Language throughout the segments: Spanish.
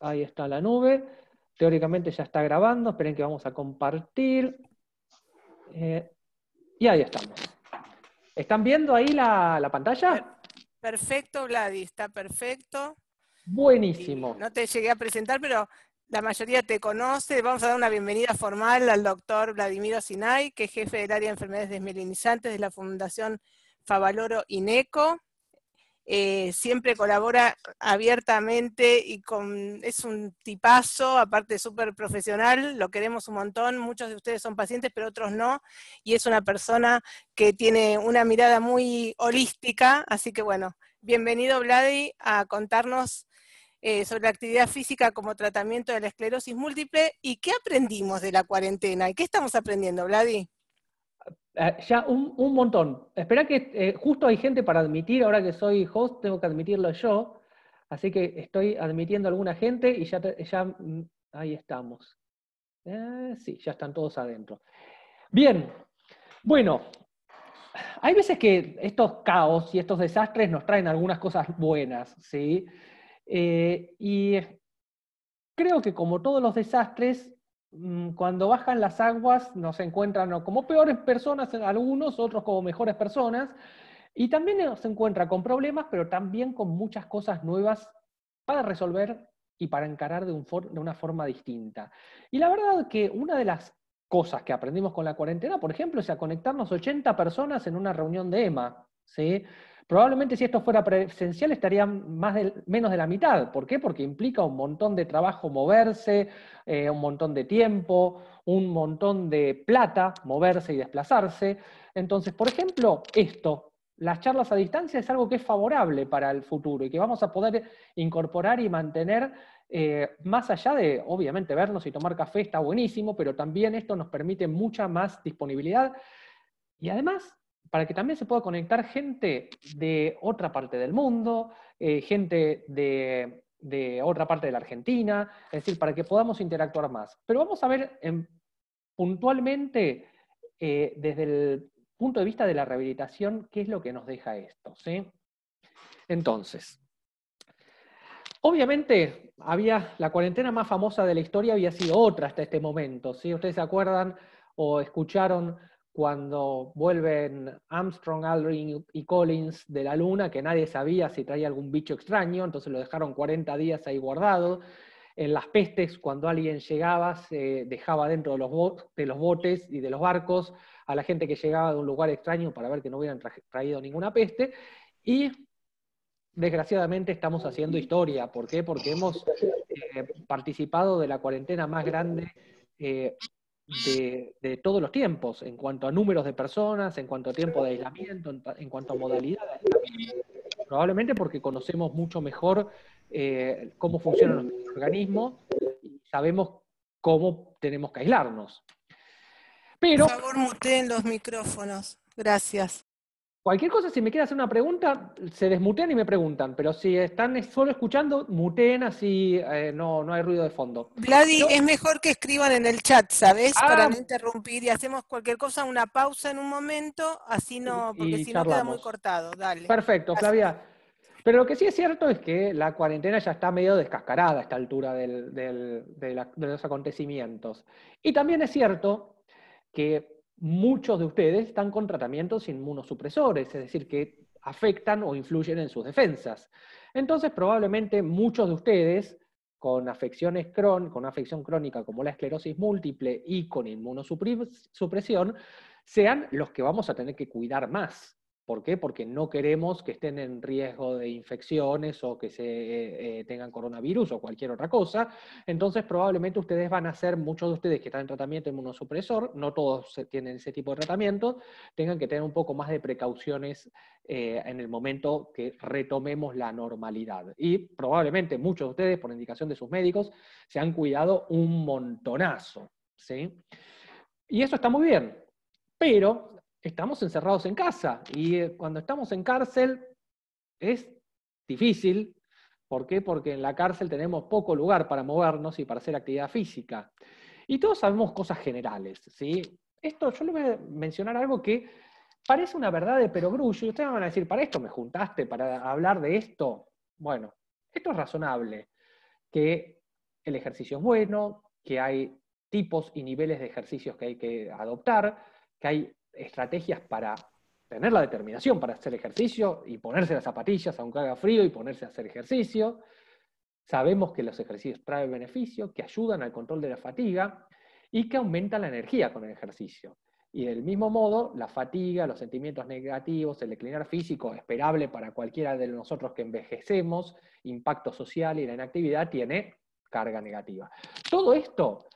Ahí está la nube. Teóricamente ya está grabando. Esperen que vamos a compartir. Eh, y ahí estamos. ¿Están viendo ahí la, pantalla? Perfecto, Vladi, está perfecto. Buenísimo. no te llegué a presentar, pero la mayoría te conoce. Vamos a dar una bienvenida formal al doctor Vladimiro Sinay, que es jefe del área de enfermedades desmelinizantes de la Fundación Favaloro INECO. Eh, siempre colabora abiertamente y con, es un tipazo, aparte súper profesional, lo queremos un montón, muchos de ustedes son pacientes, pero otros no, y es una persona que tiene una mirada muy holística, así que bueno, bienvenido Vladi a contarnos eh, sobre la actividad física como tratamiento de la esclerosis múltiple y qué aprendimos de la cuarentena y qué estamos aprendiendo, Vladi. Ah, ya un, montón. Espera que eh, justo hay gente para admitir, ahora que soy host tengo que admitirlo yo, así que estoy admitiendo a alguna gente y ya, ya mm, ahí estamos. Eh, sí, ya están todos adentro. Bien, bueno, hay veces que estos caos y estos desastres nos traen algunas cosas buenas, ¿sí? Eh, y creo que como todos los desastres, Mm, cuando bajan las aguas nos encuentran como peores personas algunos, otros como mejores personas, y también nos encuentra con problemas, pero también con muchas cosas nuevas para resolver y para encarar de, una forma distinta. Y la verdad que una de las cosas que aprendimos con la cuarentena, por ejemplo, es a conectarnos 80 personas en una reunión de EMA, ¿sí? Probablemente si esto fuera presencial estarían más menos de la mitad. ¿Por qué? Porque implica un montón de trabajo moverse, eh, un montón de tiempo, un montón de plata, moverse y desplazarse. Entonces, por ejemplo, esto, las charlas a distancia es algo que es favorable para el futuro y que vamos a poder incorporar y mantener eh, más allá de, obviamente, vernos y tomar café está buenísimo, pero también esto nos permite mucha más disponibilidad. Y además, para que también se pueda conectar gente de otra parte del mundo, eh, gente de, otra parte de la Argentina, es decir, para que podamos interactuar más. Pero vamos a ver puntualmente eh, desde el punto de vista de la rehabilitación qué es lo que nos deja esto. Entonces, obviamente había la cuarentena más famosa de la historia había sido otra hasta este momento. Ustedes se acuerdan o escucharon cuando vuelven Armstrong, Aldrin y Collins de la Luna, que nadie sabía si traía algún bicho extraño, entonces lo dejaron 40 días ahí guardado. En las pestes, cuando alguien llegaba, se dejaba dentro de los, de los botes y de los barcos a la gente que llegaba de un lugar extraño para ver que no hubieran traído ninguna peste. Y desgraciadamente estamos haciendo historia. ¿Por qué? Porque hemos eh, participado de la cuarentena más grande eh, de, todos los tiempos, en cuanto a números de personas, en cuanto a tiempo de aislamiento, en, cuanto a modalidad de aislamiento. Probablemente porque conocemos mucho mejor eh, cómo funcionan los organismos y sabemos cómo tenemos que aislarnos. Pero, Por favor, los micrófonos. Gracias. Cualquier cosa, si me quieren hacer una pregunta, se desmutean y me preguntan. Pero si están solo escuchando, muteen así, eh, no, no hay ruido de fondo. Vladi, es mejor que escriban en el chat, ¿sabes? Ah. Para no interrumpir y hacemos cualquier cosa, una pausa en un momento, así no, porque si no queda muy cortado. Dale. Perfecto, Flavia. Pero lo que sí es cierto es que la cuarentena ya está medio descascarada a esta altura de los acontecimientos. Y también es cierto que muchos de ustedes están con tratamientos inmunosupresores, es decir, que afectan o influyen en sus defensas. Entonces, probablemente muchos de ustedes con afecciones Crohn, con afección crónica como la esclerosis múltiple y con inmunosupresión, sean los que vamos a tener que cuidar más. ¿Por qué? Porque no queremos que estén en riesgo de infecciones o que se eh, eh, tengan coronavirus o cualquier otra cosa. Entonces, probablemente ustedes van a ser, muchos de ustedes que están en tratamiento inmunosupresor, no todos tienen ese tipo de tratamiento, tengan que tener un poco más de precauciones eh, en el momento que retomemos la normalidad. Y probablemente muchos de ustedes, por indicación de sus médicos, se han cuidado un montonazo. ¿sí? Y eso está muy bien, pero estamos encerrados en casa y eh, cuando estamos en cárcel es difícil. ¿Por qué? Porque en la cárcel tenemos poco lugar para movernos y para hacer actividad física. Y todos sabemos cosas generales. ¿sí? Esto yo le voy a mencionar algo que parece una verdad de perogrullo y ustedes me van a decir, ¿para esto me juntaste? ¿Para hablar de esto? Bueno, esto es razonable, que el ejercicio es bueno, que hay tipos y niveles de ejercicios que hay que adoptar, que hay estrategias para tener la determinación para hacer ejercicio y ponerse las zapatillas aunque haga frío y ponerse a hacer ejercicio. Sabemos que los ejercicios traen beneficio, que ayudan al control de la fatiga y que aumenta la energía con el ejercicio. Y del mismo modo, la fatiga, los sentimientos negativos, el declinar físico esperable para cualquiera de nosotros que envejecemos, impacto social y la inactividad tiene carga negativa. Todo esto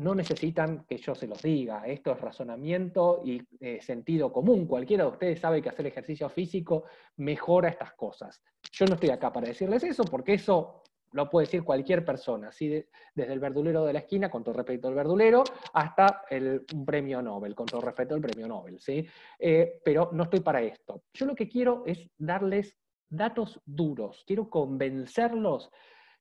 no necesitan que yo se los diga. Esto es razonamiento y eh, sentido común. Cualquiera de ustedes sabe que hacer ejercicio físico mejora estas cosas. Yo no estoy acá para decirles eso, porque eso lo puede decir cualquier persona, desde el verdulero de la esquina, con todo respeto al verdulero, hasta el premio Nobel, con todo respeto al premio Nobel. ¿sí? Eh, pero no estoy para esto. Yo lo que quiero es darles datos duros, quiero convencerlos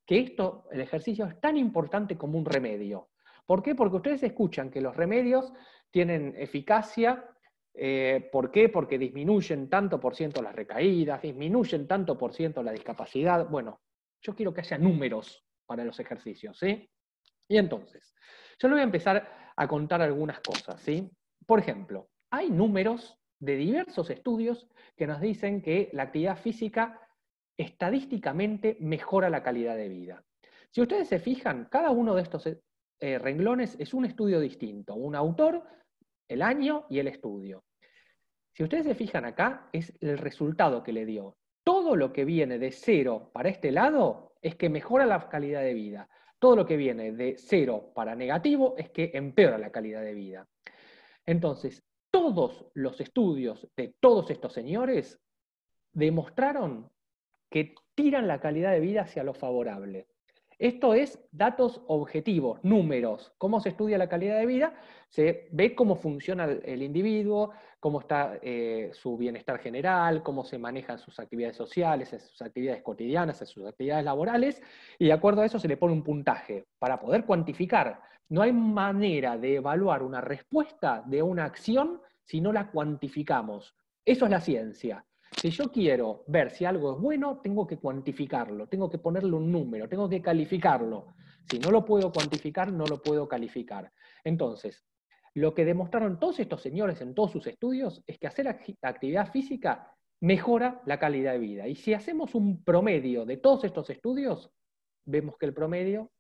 que esto, el ejercicio, es tan importante como un remedio. ¿Por qué? Porque ustedes escuchan que los remedios tienen eficacia. Eh, ¿Por qué? Porque disminuyen tanto por ciento las recaídas, disminuyen tanto por ciento la discapacidad. Bueno, yo quiero que haya números para los ejercicios, ¿sí? Y entonces, yo le voy a empezar a contar algunas cosas, ¿sí? Por ejemplo, hay números de diversos estudios que nos dicen que la actividad física estadísticamente mejora la calidad de vida. Si ustedes se fijan, cada uno de estos eh, renglones es un estudio distinto, un autor, el año y el estudio. Si ustedes se fijan acá, es el resultado que le dio. Todo lo que viene de cero para este lado es que mejora la calidad de vida. Todo lo que viene de cero para negativo es que empeora la calidad de vida. Entonces, todos los estudios de todos estos señores demostraron que tiran la calidad de vida hacia lo favorable. Esto es datos objetivos, números, cómo se estudia la calidad de vida, se ve cómo funciona el individuo, cómo está eh, su bienestar general, cómo se manejan sus actividades sociales, sus actividades cotidianas, sus actividades laborales, y de acuerdo a eso se le pone un puntaje para poder cuantificar. No hay manera de evaluar una respuesta de una acción si no la cuantificamos. Eso es la ciencia. Si yo quiero ver si algo es bueno, tengo que cuantificarlo, tengo que ponerle un número, tengo que calificarlo. Si no lo puedo cuantificar, no lo puedo calificar. Entonces, lo que demostraron todos estos señores en todos sus estudios es que hacer actividad física mejora la calidad de vida. Y si hacemos un promedio de todos estos estudios, vemos que el promedio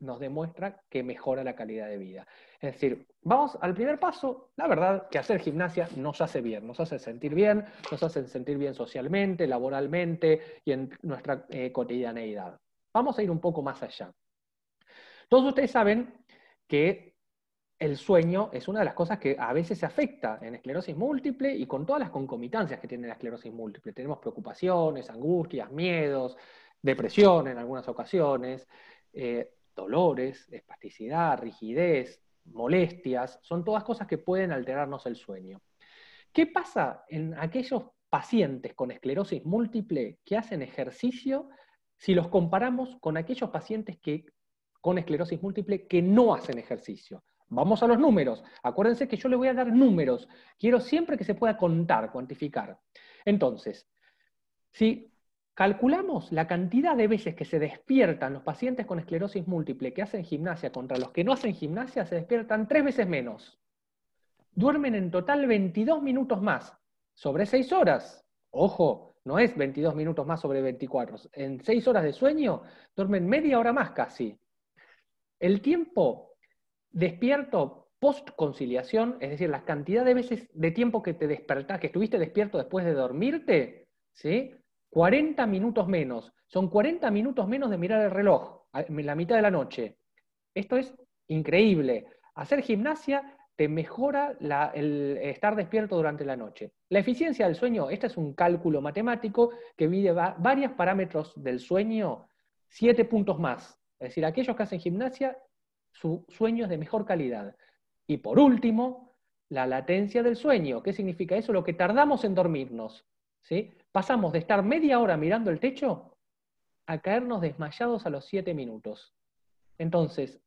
nos demuestra que mejora la calidad de vida. Es decir, vamos al primer paso, la verdad que hacer gimnasia nos hace bien, nos hace sentir bien, nos hace sentir bien socialmente, laboralmente y en nuestra eh, cotidianeidad. Vamos a ir un poco más allá. Todos ustedes saben que el sueño es una de las cosas que a veces se afecta en esclerosis múltiple y con todas las concomitancias que tiene la esclerosis múltiple. Tenemos preocupaciones, angustias, miedos, depresión en algunas ocasiones. Eh, dolores, espasticidad, rigidez, molestias, son todas cosas que pueden alterarnos el sueño. ¿Qué pasa en aquellos pacientes con esclerosis múltiple que hacen ejercicio si los comparamos con aquellos pacientes que, con esclerosis múltiple que no hacen ejercicio? Vamos a los números. Acuérdense que yo les voy a dar números. Quiero siempre que se pueda contar, cuantificar. Entonces, si Calculamos la cantidad de veces que se despiertan los pacientes con esclerosis múltiple que hacen gimnasia contra los que no hacen gimnasia, se despiertan tres veces menos. Duermen en total 22 minutos más, sobre seis horas. Ojo, no es 22 minutos más sobre 24. En seis horas de sueño duermen media hora más casi. El tiempo despierto post conciliación, es decir, la cantidad de veces de tiempo que te despertás, que estuviste despierto después de dormirte, ¿sí? 40 minutos menos. Son 40 minutos menos de mirar el reloj, en la mitad de la noche. Esto es increíble. Hacer gimnasia te mejora el estar despierto durante la noche. La eficiencia del sueño, este es un cálculo matemático que mide varios parámetros del sueño, siete puntos más. Es decir, aquellos que hacen gimnasia, su sueño es de mejor calidad. Y por último, la latencia del sueño. ¿Qué significa eso? Lo que tardamos en dormirnos. ¿sí? Pasamos de estar media hora mirando el techo a caernos desmayados a los 7 minutos. Entonces,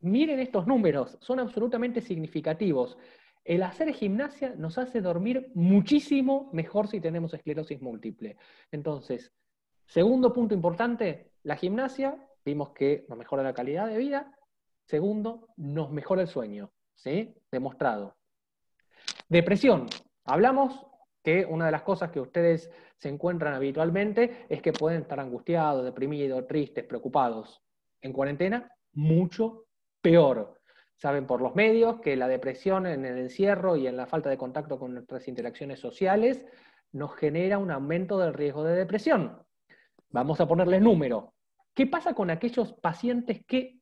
miren estos números, son absolutamente significativos. El hacer gimnasia nos hace dormir muchísimo mejor si tenemos esclerosis múltiple. Entonces, segundo punto importante, la gimnasia, vimos que nos mejora la calidad de vida. Segundo, nos mejora el sueño, ¿sí? Demostrado. Depresión, hablamos que una de las cosas que ustedes se encuentran habitualmente es que pueden estar angustiados, deprimidos, tristes, preocupados. En cuarentena, mucho peor. Saben por los medios que la depresión en el encierro y en la falta de contacto con nuestras interacciones sociales nos genera un aumento del riesgo de depresión. Vamos a ponerles número. ¿Qué pasa con aquellos pacientes que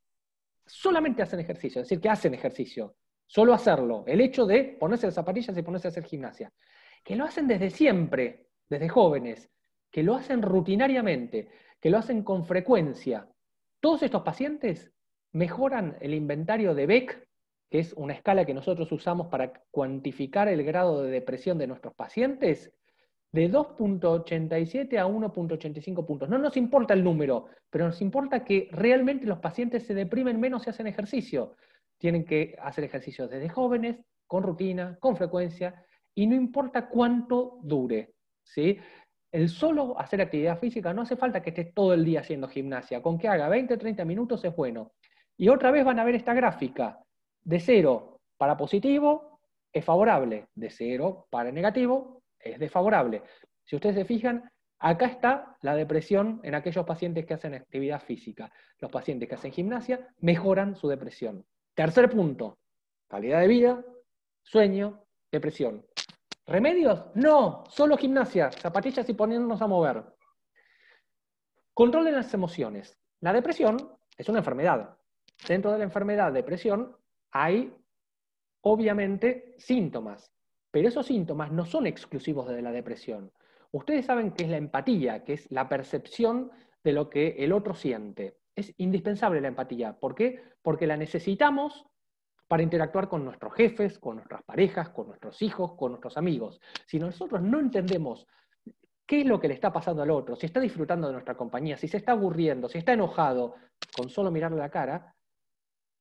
solamente hacen ejercicio? Es decir, que hacen ejercicio. Solo hacerlo. El hecho de ponerse las zapatillas y ponerse a hacer gimnasia que lo hacen desde siempre, desde jóvenes, que lo hacen rutinariamente, que lo hacen con frecuencia. Todos estos pacientes mejoran el inventario de Beck, que es una escala que nosotros usamos para cuantificar el grado de depresión de nuestros pacientes, de 2.87 a 1.85 puntos. No nos importa el número, pero nos importa que realmente los pacientes se deprimen menos si hacen ejercicio. Tienen que hacer ejercicio desde jóvenes, con rutina, con frecuencia, y no importa cuánto dure, ¿sí? El solo hacer actividad física no hace falta que estés todo el día haciendo gimnasia, con que haga 20 o 30 minutos es bueno. Y otra vez van a ver esta gráfica, de cero para positivo es favorable, de cero para negativo es desfavorable. Si ustedes se fijan, acá está la depresión en aquellos pacientes que hacen actividad física. Los pacientes que hacen gimnasia mejoran su depresión. Tercer punto, calidad de vida, sueño, depresión. ¿Remedios? No, solo gimnasia, zapatillas y ponernos a mover. Control de las emociones. La depresión es una enfermedad. Dentro de la enfermedad depresión hay, obviamente, síntomas, pero esos síntomas no son exclusivos de la depresión. Ustedes saben que es la empatía, que es la percepción de lo que el otro siente. Es indispensable la empatía. ¿Por qué? Porque la necesitamos para interactuar con nuestros jefes, con nuestras parejas, con nuestros hijos, con nuestros amigos. Si nosotros no entendemos qué es lo que le está pasando al otro, si está disfrutando de nuestra compañía, si se está aburriendo, si está enojado, con solo mirarle la cara,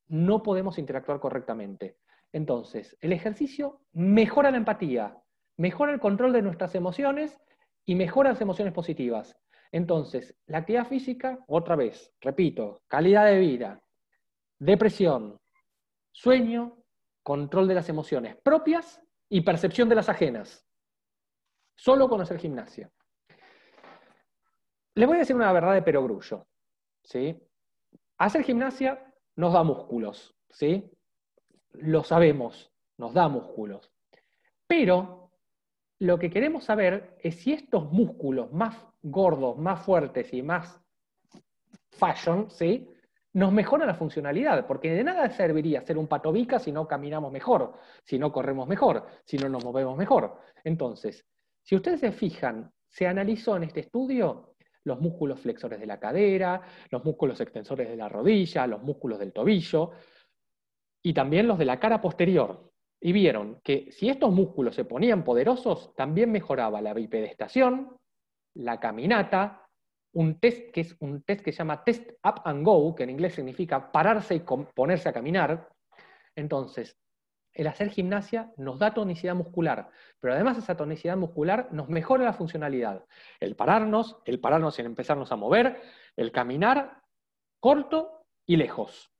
no podemos interactuar correctamente. Entonces, el ejercicio mejora la empatía, mejora el control de nuestras emociones y mejora las emociones positivas. Entonces, la actividad física, otra vez, repito, calidad de vida, depresión, sueño, control de las emociones propias y percepción de las ajenas. Solo con hacer gimnasia. Les voy a decir una verdad de perogrullo. ¿sí? Hacer gimnasia nos da músculos, ¿sí? Lo sabemos, nos da músculos. Pero lo que queremos saber es si estos músculos más gordos, más fuertes y más fashion, ¿sí? nos mejora la funcionalidad, porque de nada serviría ser un patobica si no caminamos mejor, si no corremos mejor, si no nos movemos mejor. Entonces, si ustedes se fijan, se analizó en este estudio los músculos flexores de la cadera, los músculos extensores de la rodilla, los músculos del tobillo y también los de la cara posterior. Y vieron que si estos músculos se ponían poderosos, también mejoraba la bipedestación, la caminata, un test que es un test que se llama Test Up and Go, que en inglés significa pararse y ponerse a caminar. Entonces, el hacer gimnasia nos da tonicidad muscular, pero además esa tonicidad muscular nos mejora la funcionalidad. El pararnos, el pararnos y empezarnos a mover, el caminar corto y lejos.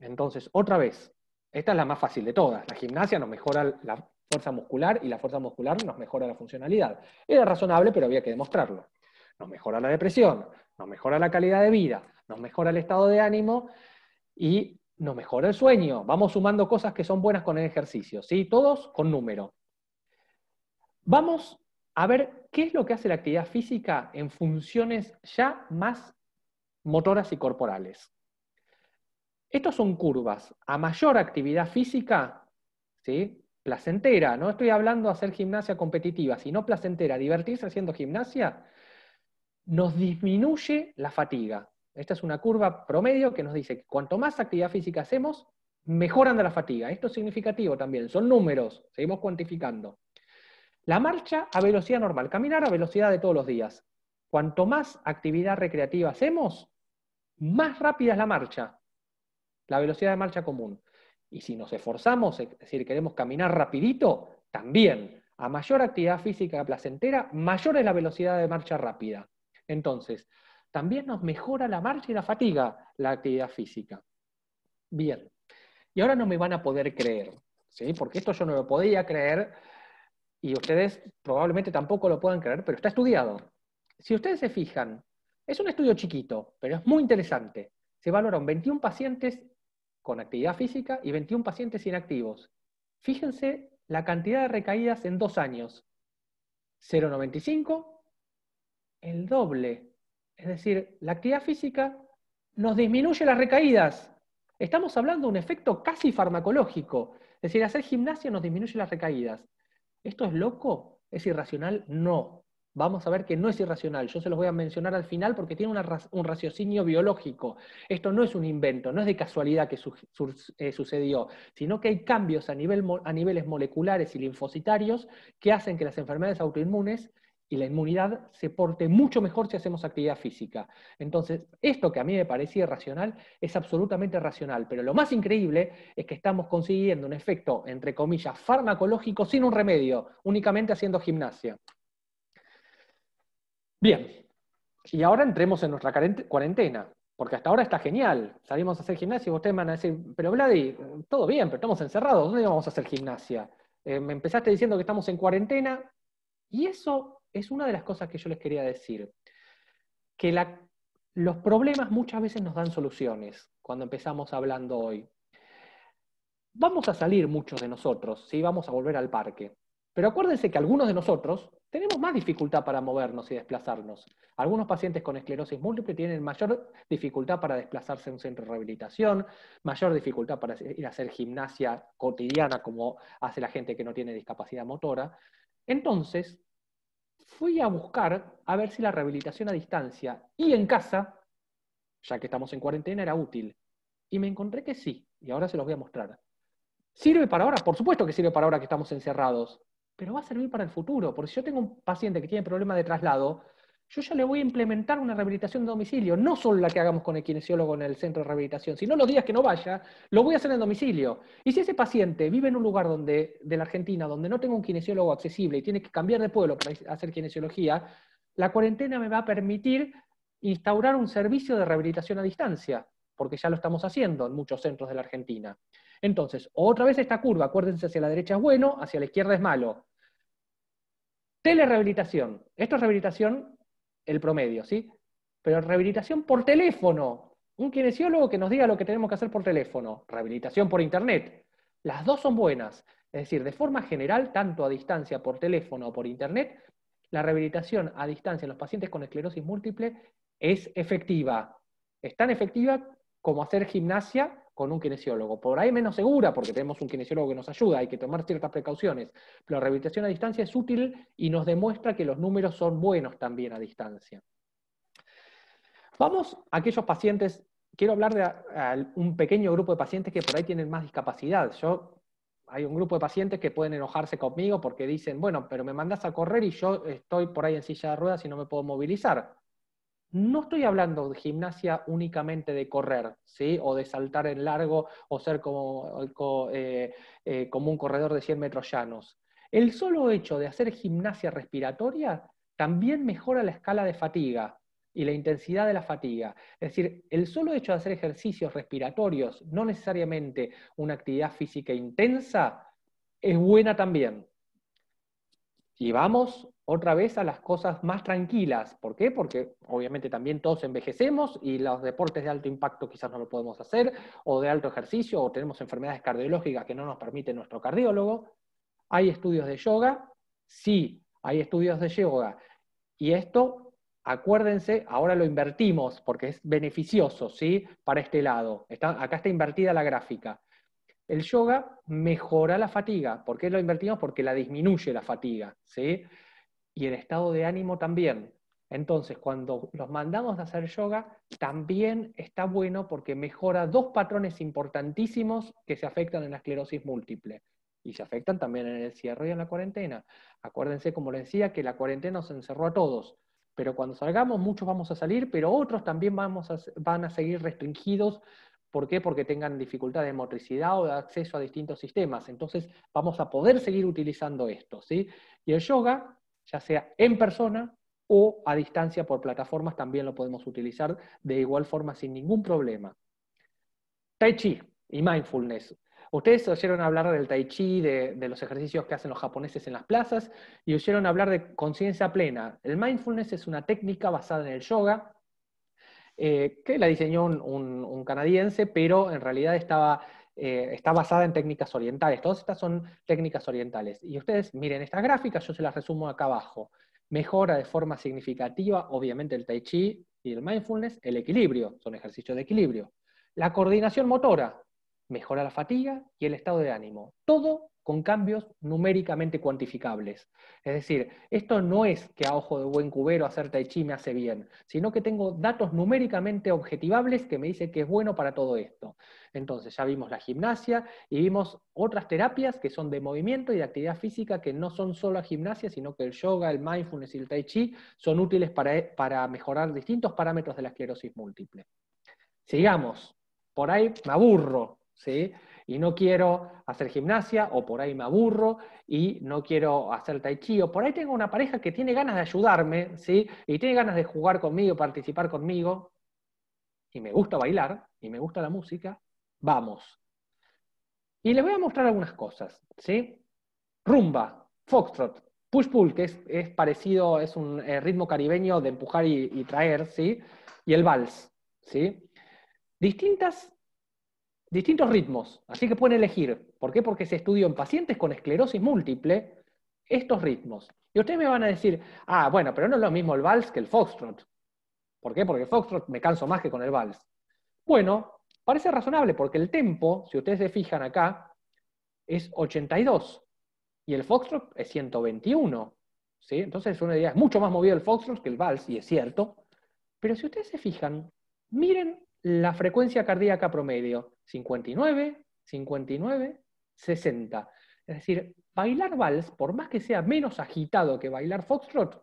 Entonces, otra vez, esta es la más fácil de todas. La gimnasia nos mejora la fuerza muscular y la fuerza muscular nos mejora la funcionalidad. Era razonable, pero había que demostrarlo nos mejora la depresión, nos mejora la calidad de vida, nos mejora el estado de ánimo y nos mejora el sueño. Vamos sumando cosas que son buenas con el ejercicio, ¿sí? Todos con número. Vamos a ver qué es lo que hace la actividad física en funciones ya más motoras y corporales. Estos son curvas. A mayor actividad física, ¿sí? placentera, no estoy hablando de hacer gimnasia competitiva, sino placentera, divertirse haciendo gimnasia, nos disminuye la fatiga. Esta es una curva promedio que nos dice que cuanto más actividad física hacemos, mejor anda la fatiga. Esto es significativo también, son números, seguimos cuantificando. La marcha a velocidad normal, caminar a velocidad de todos los días. Cuanto más actividad recreativa hacemos, más rápida es la marcha, la velocidad de marcha común. Y si nos esforzamos, es decir, queremos caminar rapidito, también. A mayor actividad física placentera, mayor es la velocidad de marcha rápida. Entonces, también nos mejora la marcha y la fatiga la actividad física. Bien, y ahora no me van a poder creer, ¿sí? porque esto yo no lo podía creer y ustedes probablemente tampoco lo puedan creer, pero está estudiado. Si ustedes se fijan, es un estudio chiquito, pero es muy interesante. Se valoraron 21 pacientes con actividad física y 21 pacientes inactivos. Fíjense la cantidad de recaídas en dos años. 0,95 el doble. Es decir, la actividad física nos disminuye las recaídas. Estamos hablando de un efecto casi farmacológico. Es decir, hacer gimnasia nos disminuye las recaídas. ¿Esto es loco? ¿Es irracional? No. Vamos a ver que no es irracional. Yo se los voy a mencionar al final porque tiene un raciocinio biológico. Esto no es un invento, no es de casualidad que eh, sucedió, sino que hay cambios a, a niveles moleculares y linfocitarios que hacen que las enfermedades autoinmunes y la inmunidad se porte mucho mejor si hacemos actividad física. Entonces, esto que a mí me parecía irracional es absolutamente racional, pero lo más increíble es que estamos consiguiendo un efecto, entre comillas, farmacológico sin un remedio, únicamente haciendo gimnasia. Bien, y ahora entremos en nuestra cuarentena, porque hasta ahora está genial, salimos a hacer gimnasia y ustedes van a decir, pero Vladi, todo bien, pero estamos encerrados, ¿dónde vamos a hacer gimnasia? Eh, me empezaste diciendo que estamos en cuarentena, y eso es una de las cosas que yo les quería decir, que los problemas muchas veces nos dan soluciones cuando empezamos hablando hoy. Vamos a salir muchos de nosotros, ¿sí? vamos a volver al parque. Pero acuérdense que algunos de nosotros tenemos más dificultad para movernos y desplazarnos. Algunos pacientes con esclerosis múltiple tienen mayor dificultad para desplazarse a un centro de rehabilitación, mayor dificultad para ir a hacer gimnasia cotidiana como hace la gente que no tiene discapacidad motora. Entonces, fui a buscar a ver si la rehabilitación a distancia y en casa, ya que estamos en cuarentena, era útil. Y me encontré que sí, y ahora se los voy a mostrar. ¿Sirve para ahora? Por supuesto que sirve para ahora que estamos encerrados, pero va a servir para el futuro, porque si yo tengo un paciente que tiene problema de traslado, yo ya le voy a implementar una rehabilitación de domicilio, no solo la que hagamos con el kinesiólogo en el centro de rehabilitación, sino los días que no vaya, lo voy a hacer en domicilio. Y si ese paciente vive en un lugar donde, de la Argentina donde no tengo un kinesiólogo accesible y tiene que cambiar de pueblo para hacer kinesiología, la cuarentena me va a permitir instaurar un servicio de rehabilitación a distancia, porque ya lo estamos haciendo en muchos centros de la Argentina. Entonces, otra vez esta curva, acuérdense, hacia la derecha es bueno, hacia la izquierda es malo. Telerehabilitación. Esto es rehabilitación el promedio, ¿sí? Pero rehabilitación por teléfono. Un kinesiólogo que nos diga lo que tenemos que hacer por teléfono. Rehabilitación por internet. Las dos son buenas. Es decir, de forma general, tanto a distancia por teléfono o por internet, la rehabilitación a distancia en los pacientes con esclerosis múltiple es efectiva. Es tan efectiva como hacer gimnasia con un kinesiólogo. Por ahí menos segura, porque tenemos un kinesiólogo que nos ayuda, hay que tomar ciertas precauciones, pero la rehabilitación a distancia es útil y nos demuestra que los números son buenos también a distancia. Vamos a aquellos pacientes, quiero hablar de un pequeño grupo de pacientes que por ahí tienen más discapacidad. Yo hay un grupo de pacientes que pueden enojarse conmigo porque dicen, bueno, pero me mandas a correr y yo estoy por ahí en silla de ruedas y no me puedo movilizar. No estoy hablando de gimnasia únicamente de correr, ¿sí? O de saltar en largo o ser como, eh, eh, como un corredor de 100 metros llanos. El solo hecho de hacer gimnasia respiratoria también mejora la escala de fatiga y la intensidad de la fatiga. Es decir, el solo hecho de hacer ejercicios respiratorios, no necesariamente una actividad física intensa, es buena también. Y vamos otra vez a las cosas más tranquilas. ¿Por qué? Porque obviamente también todos envejecemos y los deportes de alto impacto quizás no lo podemos hacer, o de alto ejercicio, o tenemos enfermedades cardiológicas que no nos permite nuestro cardiólogo. ¿Hay estudios de yoga? Sí, hay estudios de yoga. Y esto, acuérdense, ahora lo invertimos porque es beneficioso, ¿sí? Para este lado. acá está invertida la gráfica. El yoga mejora la fatiga. ¿Por qué lo invertimos? Porque la disminuye la fatiga, ¿sí? y el estado de ánimo también. Entonces, cuando los mandamos a hacer yoga, también está bueno porque mejora dos patrones importantísimos que se afectan en la esclerosis múltiple y se afectan también en el cierre y en la cuarentena. Acuérdense, como les decía, que la cuarentena nos encerró a todos, pero cuando salgamos muchos vamos a salir, pero otros también vamos van a seguir restringidos. ¿Por qué? Porque tengan dificultad de motricidad o de acceso a distintos sistemas. Entonces vamos a poder seguir utilizando esto. ¿sí? Y el yoga ya sea en persona o a distancia por plataformas, también lo podemos utilizar de igual forma sin ningún problema. Tai Chi y mindfulness. Ustedes oyeron hablar del tai chi, de, los ejercicios que hacen los japoneses en las plazas, y oyeron hablar de conciencia plena. El mindfulness es una técnica basada en el yoga, eh, que la diseñó un, canadiense, pero en realidad estaba eh, está basada en técnicas orientales. Todas estas son técnicas orientales. Y ustedes miren estas gráficas, yo se las resumo acá abajo. Mejora de forma significativa, obviamente, el tai chi y el mindfulness, el equilibrio, son ejercicios de equilibrio. La coordinación motora, mejora la fatiga y el estado de ánimo. Todo con cambios numéricamente cuantificables. Es decir, esto no es que a ojo de buen cubero hacer tai chi me hace bien, sino que tengo datos numéricamente objetivables que me dicen que es bueno para todo esto. Entonces ya vimos la gimnasia y vimos otras terapias que son de movimiento y de actividad física que no son solo la gimnasia, sino que el yoga, el mindfulness y el tai chi son útiles para, para mejorar distintos parámetros de la esclerosis múltiple. Sigamos, por ahí me aburro, y no quiero hacer gimnasia o por ahí me aburro y no quiero hacer tai chi o por ahí tengo una pareja que tiene ganas de ayudarme, ¿sí? Y tiene ganas de jugar conmigo, participar conmigo y me gusta bailar y me gusta la música, vamos. Y les voy a mostrar algunas cosas, ¿sí? Rumba, foxtrot, push-pull, que es, parecido, es un eh, ritmo caribeño de empujar y, y traer, ¿sí? Y el vals, ¿sí? Distintas distintos ritmos, así que pueden elegir. ¿Por qué? Porque se estudió en pacientes con esclerosis múltiple estos ritmos. Y ustedes me van a decir, ah, bueno, pero no es lo mismo el vals que el foxtrot. ¿Por qué? Porque el foxtrot me canso más que con el vals. Bueno, parece razonable porque el tempo, si ustedes se fijan acá, es 82 y el foxtrot es 121. ¿sí? Entonces una idea es mucho más movido el foxtrot que el vals, y es cierto. Pero si ustedes se fijan, miren la frecuencia cardíaca promedio, 59, 59, 60. Es decir, bailar vals, por más que sea menos agitado que bailar foxtrot,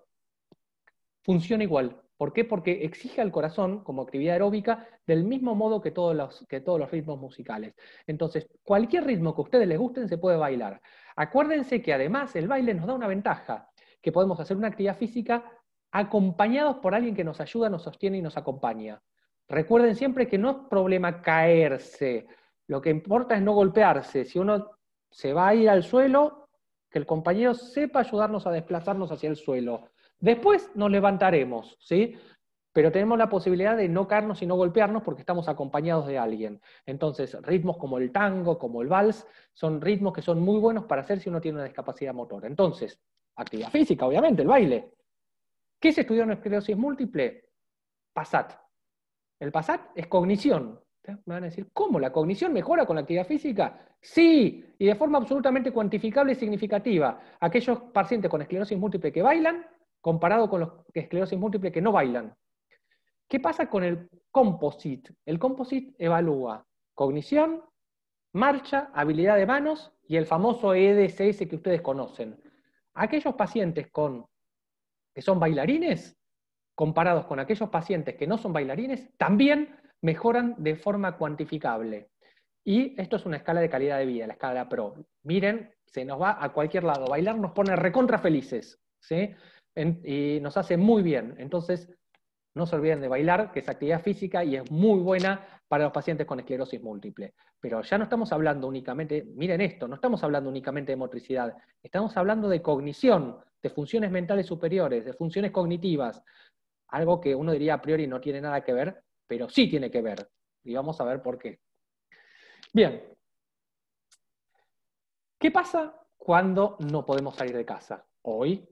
funciona igual. ¿Por qué? Porque exige al corazón, como actividad aeróbica, del mismo modo que todos, los, ritmos musicales. Entonces, cualquier ritmo que a ustedes les gusten se puede bailar. Acuérdense que además el baile nos da una ventaja, que podemos hacer una actividad física acompañados por alguien que nos ayuda, nos sostiene y nos acompaña. Recuerden siempre que no es problema caerse, lo que importa es no golpearse. Si uno se va a ir al suelo, que el compañero sepa ayudarnos a desplazarnos hacia el suelo. Después nos levantaremos, ¿sí? Pero tenemos la posibilidad de no caernos y no golpearnos porque estamos acompañados de alguien. Entonces, ritmos como el tango, como el vals, son ritmos que son muy buenos para hacer si uno tiene una discapacidad motor. Entonces, actividad física, obviamente, el baile. ¿Qué se estudió en esclerosis múltiple? PASAT, el PASAT es cognición. me van a decir, ¿cómo? ¿La cognición mejora con la actividad física? Sí, y de forma absolutamente cuantificable y significativa. Aquellos pacientes con esclerosis múltiple que bailan, comparado con los esclerosis múltiple que no bailan. ¿Qué pasa con el composite? El composite evalúa cognición, marcha, habilidad de manos y el famoso EDSS que ustedes conocen. Aquellos pacientes con, que son bailarines comparados con aquellos pacientes que no son bailarines, también mejoran de forma cuantificable. Y esto es una escala de calidad de vida, la escala PRO. Miren, se nos va a cualquier lado. Bailar nos pone recontra felices, y nos hace muy bien. Entonces, no se olviden de bailar, que es actividad física y es muy buena para los pacientes con esclerosis múltiple. Pero ya no estamos hablando únicamente, miren esto, no estamos hablando únicamente de motricidad, estamos hablando de cognición, de funciones mentales superiores, de funciones cognitivas, algo que uno diría a priori no tiene nada que ver, pero sí tiene que ver. Y vamos a ver por qué. Bien. ¿Qué pasa cuando no podemos salir de casa? Hoy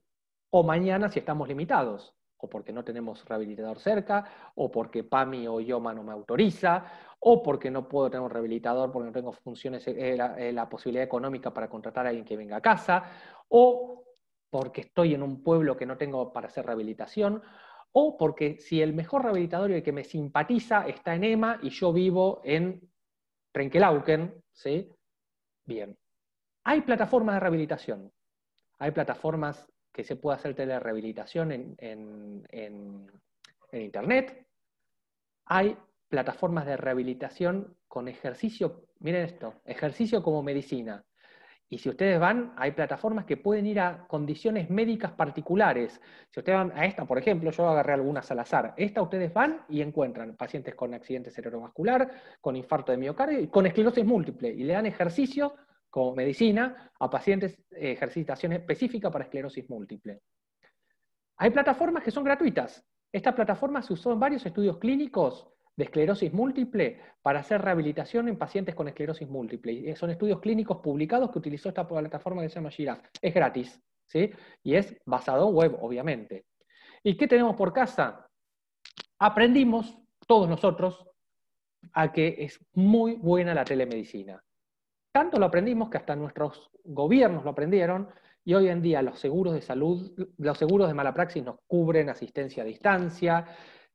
o mañana si estamos limitados, o porque no tenemos rehabilitador cerca, o porque PAMI o IOMA no me autoriza, o porque no puedo tener un rehabilitador porque no tengo funciones, eh, eh, eh, la posibilidad económica para contratar a alguien que venga a casa, o porque estoy en un pueblo que no tengo para hacer rehabilitación, o porque si el mejor rehabilitador y el que me simpatiza está en EMA y yo vivo en Trenkelauken, ¿sí? Bien. Hay plataformas de rehabilitación. Hay plataformas que se puede hacer telerehabilitación en, en Internet. Hay plataformas de rehabilitación con ejercicio, miren esto, ejercicio como medicina. Y si ustedes van, hay plataformas que pueden ir a condiciones médicas particulares. Si ustedes van a esta, por ejemplo, yo agarré algunas al azar. Esta ustedes van y encuentran pacientes con accidente cerebrovascular, con infarto de miocardio y con esclerosis múltiple. Y le dan ejercicio como medicina a pacientes eh, ejercitación específica para esclerosis múltiple. Hay plataformas que son gratuitas. Esta plataforma se usó en varios estudios clínicos de esclerosis múltiple para hacer rehabilitación en pacientes con esclerosis múltiple. Eh, son estudios clínicos publicados que utilizó esta plataforma que se llama Giraffe. Es gratis, ¿sí? Y es basado en web, obviamente. ¿Y qué tenemos por casa? Aprendimos, todos nosotros, a que es muy buena la telemedicina. Tanto lo aprendimos que hasta nuestros gobiernos lo aprendieron, y hoy en día los seguros de salud, los seguros de mala praxis nos cubren asistencia a distancia,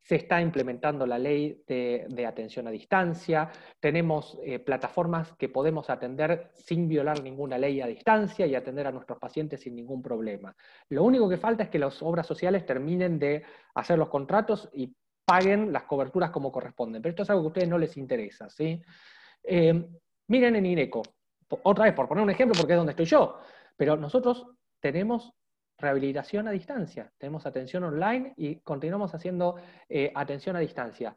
se está implementando la ley de, atención a distancia, tenemos eh, plataformas que podemos atender sin violar ninguna ley a distancia y atender a nuestros pacientes sin ningún problema. Lo único que falta es que las obras sociales terminen de hacer los contratos y paguen las coberturas como corresponden, pero esto es algo que a ustedes no les interesa. ¿sí? Eh, miren en INECO, otra vez por poner un ejemplo porque es donde estoy yo, pero nosotros tenemos rehabilitación a distancia. Tenemos atención online y continuamos haciendo eh, atención a distancia.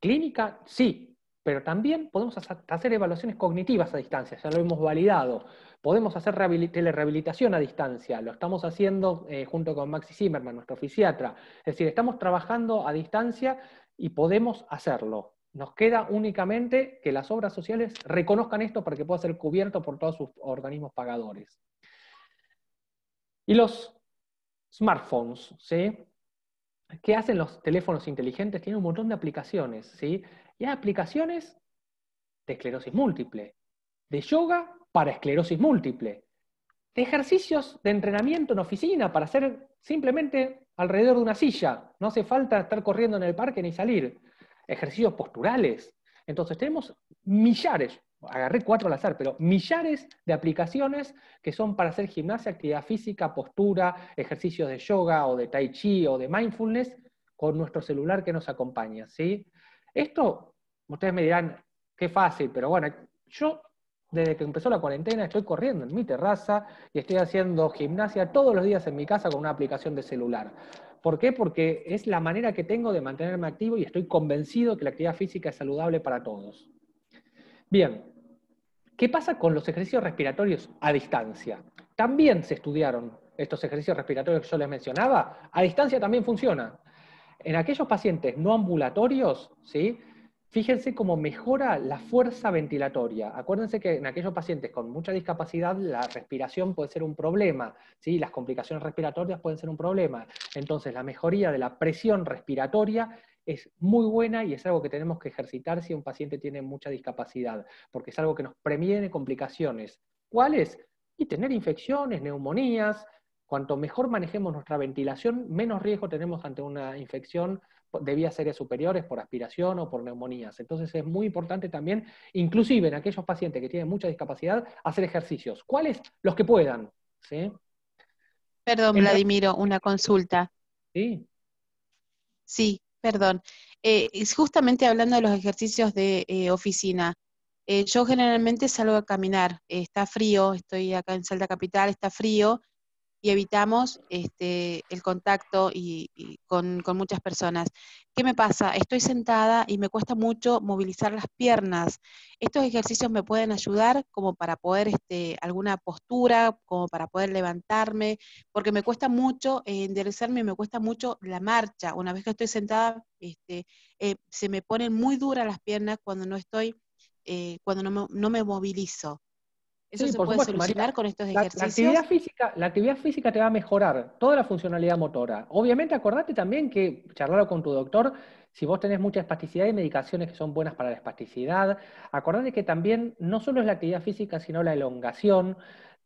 Clínica, sí, pero también podemos hacer evaluaciones cognitivas a distancia, ya lo hemos validado. Podemos hacer telerehabilitación a distancia, lo estamos haciendo eh, junto con Maxi Zimmerman, nuestro fisiatra. Es decir, estamos trabajando a distancia y podemos hacerlo. Nos queda únicamente que las obras sociales reconozcan esto para que pueda ser cubierto por todos sus organismos pagadores. Y los smartphones, ¿sí? ¿Qué hacen los teléfonos inteligentes? Tienen un montón de aplicaciones, ¿sí? Y hay aplicaciones de esclerosis múltiple, de yoga para esclerosis múltiple, de ejercicios de entrenamiento en oficina para hacer simplemente alrededor de una silla. No hace falta estar corriendo en el parque ni salir. Ejercicios posturales. Entonces tenemos millares, agarré cuatro al azar, pero millares de aplicaciones que son para hacer gimnasia, actividad física, postura, ejercicios de yoga o de tai chi o de mindfulness con nuestro celular que nos acompaña. ¿sí? Esto, ustedes me dirán, qué fácil, pero bueno, yo desde que empezó la cuarentena estoy corriendo en mi terraza y estoy haciendo gimnasia todos los días en mi casa con una aplicación de celular. ¿Por qué? Porque es la manera que tengo de mantenerme activo y estoy convencido que la actividad física es saludable para todos. Bien, ¿Qué pasa con los ejercicios respiratorios a distancia? También se estudiaron estos ejercicios respiratorios que yo les mencionaba. A distancia también funciona. En aquellos pacientes no ambulatorios, ¿sí? fíjense cómo mejora la fuerza ventilatoria. Acuérdense que en aquellos pacientes con mucha discapacidad la respiración puede ser un problema, ¿sí? las complicaciones respiratorias pueden ser un problema. Entonces la mejoría de la presión respiratoria es muy buena y es algo que tenemos que ejercitar si un paciente tiene mucha discapacidad, porque es algo que nos previene complicaciones. ¿Cuáles? Y tener infecciones, neumonías. Cuanto mejor manejemos nuestra ventilación, menos riesgo tenemos ante una infección de vías aéreas superiores por aspiración o por neumonías. Entonces es muy importante también, inclusive en aquellos pacientes que tienen mucha discapacidad, hacer ejercicios. ¿Cuáles? Los que puedan. ¿sí? Perdón, Vladimiro, una consulta. Sí. Sí, Perdón, eh, justamente hablando de los ejercicios de eh, oficina. Eh, yo generalmente salgo a caminar, está frío, estoy acá en Salta Capital, está frío, y evitamos este, el contacto y, con, muchas personas. ¿Qué me pasa? Estoy sentada y me cuesta mucho movilizar las piernas. Estos ejercicios me pueden ayudar como para poder este, alguna postura, como para poder levantarme, porque me cuesta mucho eh, enderezarme enderezarme, me cuesta mucho la marcha. Una vez que estoy sentada, este, eh, se me ponen muy duras las piernas cuando no estoy, eh, cuando no me, no me movilizo. Eso se puede solucionar con estos ejercicios. La, actividad física, la actividad física te va a mejorar toda la funcionalidad motora. Obviamente, acordate también que charlarlo con tu doctor. Si vos tenés mucha espasticidad, hay medicaciones que son buenas para la espasticidad. Acordate que también no solo es la actividad física, sino la elongación.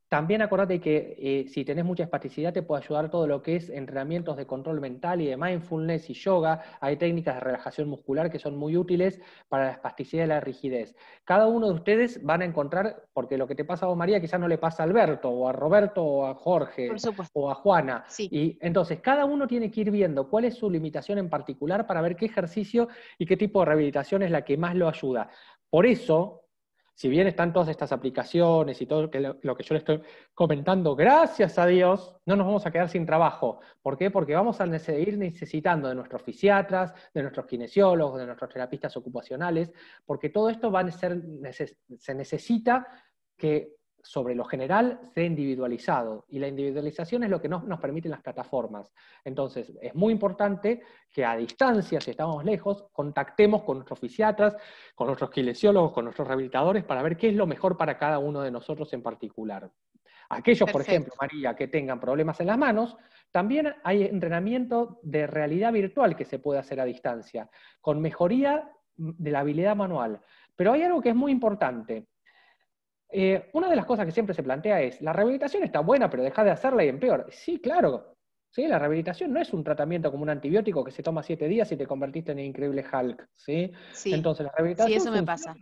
También acordate que eh, si tenés mucha espasticidad te puede ayudar todo lo que es entrenamientos de control mental y de mindfulness y yoga. Hay técnicas de relajación muscular que son muy útiles para la espasticidad y la rigidez. Cada uno de ustedes van a encontrar, porque lo que te pasa a vos, María, quizás no le pasa a Alberto o a Roberto o a Jorge o a Juana. Y entonces cada uno tiene que ir viendo cuál es su limitación en particular para ver qué ejercicio y qué tipo de rehabilitación es la que más lo ayuda. Por eso, si bien están todas estas aplicaciones y todo lo que yo le estoy comentando, gracias a Dios, no nos vamos a quedar sin trabajo. ¿Por qué? Porque vamos a seguir necesitando de nuestros fisiatras, de nuestros kinesiólogos, de nuestros terapistas ocupacionales, porque todo esto va a ser, se necesita que sobre lo general sea individualizado. Y la individualización es lo que nos, nos permiten las plataformas. Entonces, es muy importante que a distancia, si estamos lejos, contactemos con nuestros fisiatras, con nuestros kinesiólogos, con nuestros rehabilitadores, para ver qué es lo mejor para cada uno de nosotros en particular. Aquellos, por ejemplo, María, que tengan problemas en las manos, también hay entrenamiento de realidad virtual que se puede hacer a distancia, con mejoría de la habilidad manual. Pero hay algo que es muy importante. Eh, una de las cosas que siempre se plantea es, la rehabilitación está buena, pero deja de hacerla y empeor. Sí, claro. ¿sí? La rehabilitación no es un tratamiento como un antibiótico que se toma siete días y te convertiste en el increíble Hulk. Entonces, la rehabilitación sí, eso me pasa.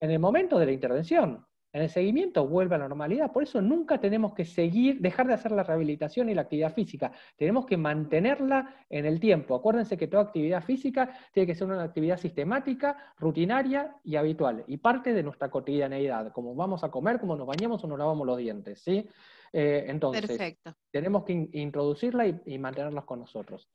En el momento de la intervención en el seguimiento vuelve a la normalidad. Por eso nunca tenemos que seguir, dejar de hacer la rehabilitación y la actividad física. Tenemos que mantenerla en el tiempo. Acuérdense que toda actividad física tiene que ser una actividad sistemática, rutinaria y habitual. Y parte de nuestra cotidianeidad, como vamos a comer, como nos bañamos o nos lavamos los dientes. ¿sí? Eh, entonces, tenemos que introducirla y, mantenerla con nosotros.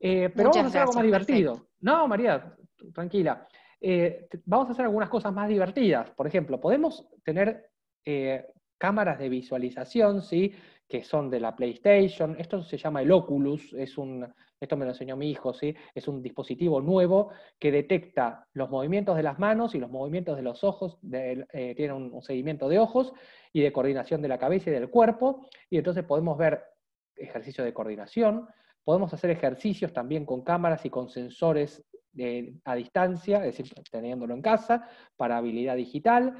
Eh, pero vamos a hacer algo más divertido. No, María, tranquila. Eh, vamos a hacer algunas cosas más divertidas. Por ejemplo, podemos tener eh, cámaras de visualización, que son de la PlayStation. Esto se llama el Oculus, es un, esto me lo enseñó mi hijo, es un dispositivo nuevo que detecta los movimientos de las manos y los movimientos de los ojos, eh, tiene un, un, seguimiento de ojos y de coordinación de la cabeza y del cuerpo, y entonces podemos ver ejercicio de coordinación, Podemos hacer ejercicios también con cámaras y con sensores a distancia, es decir, teniéndolo en casa, para habilidad digital,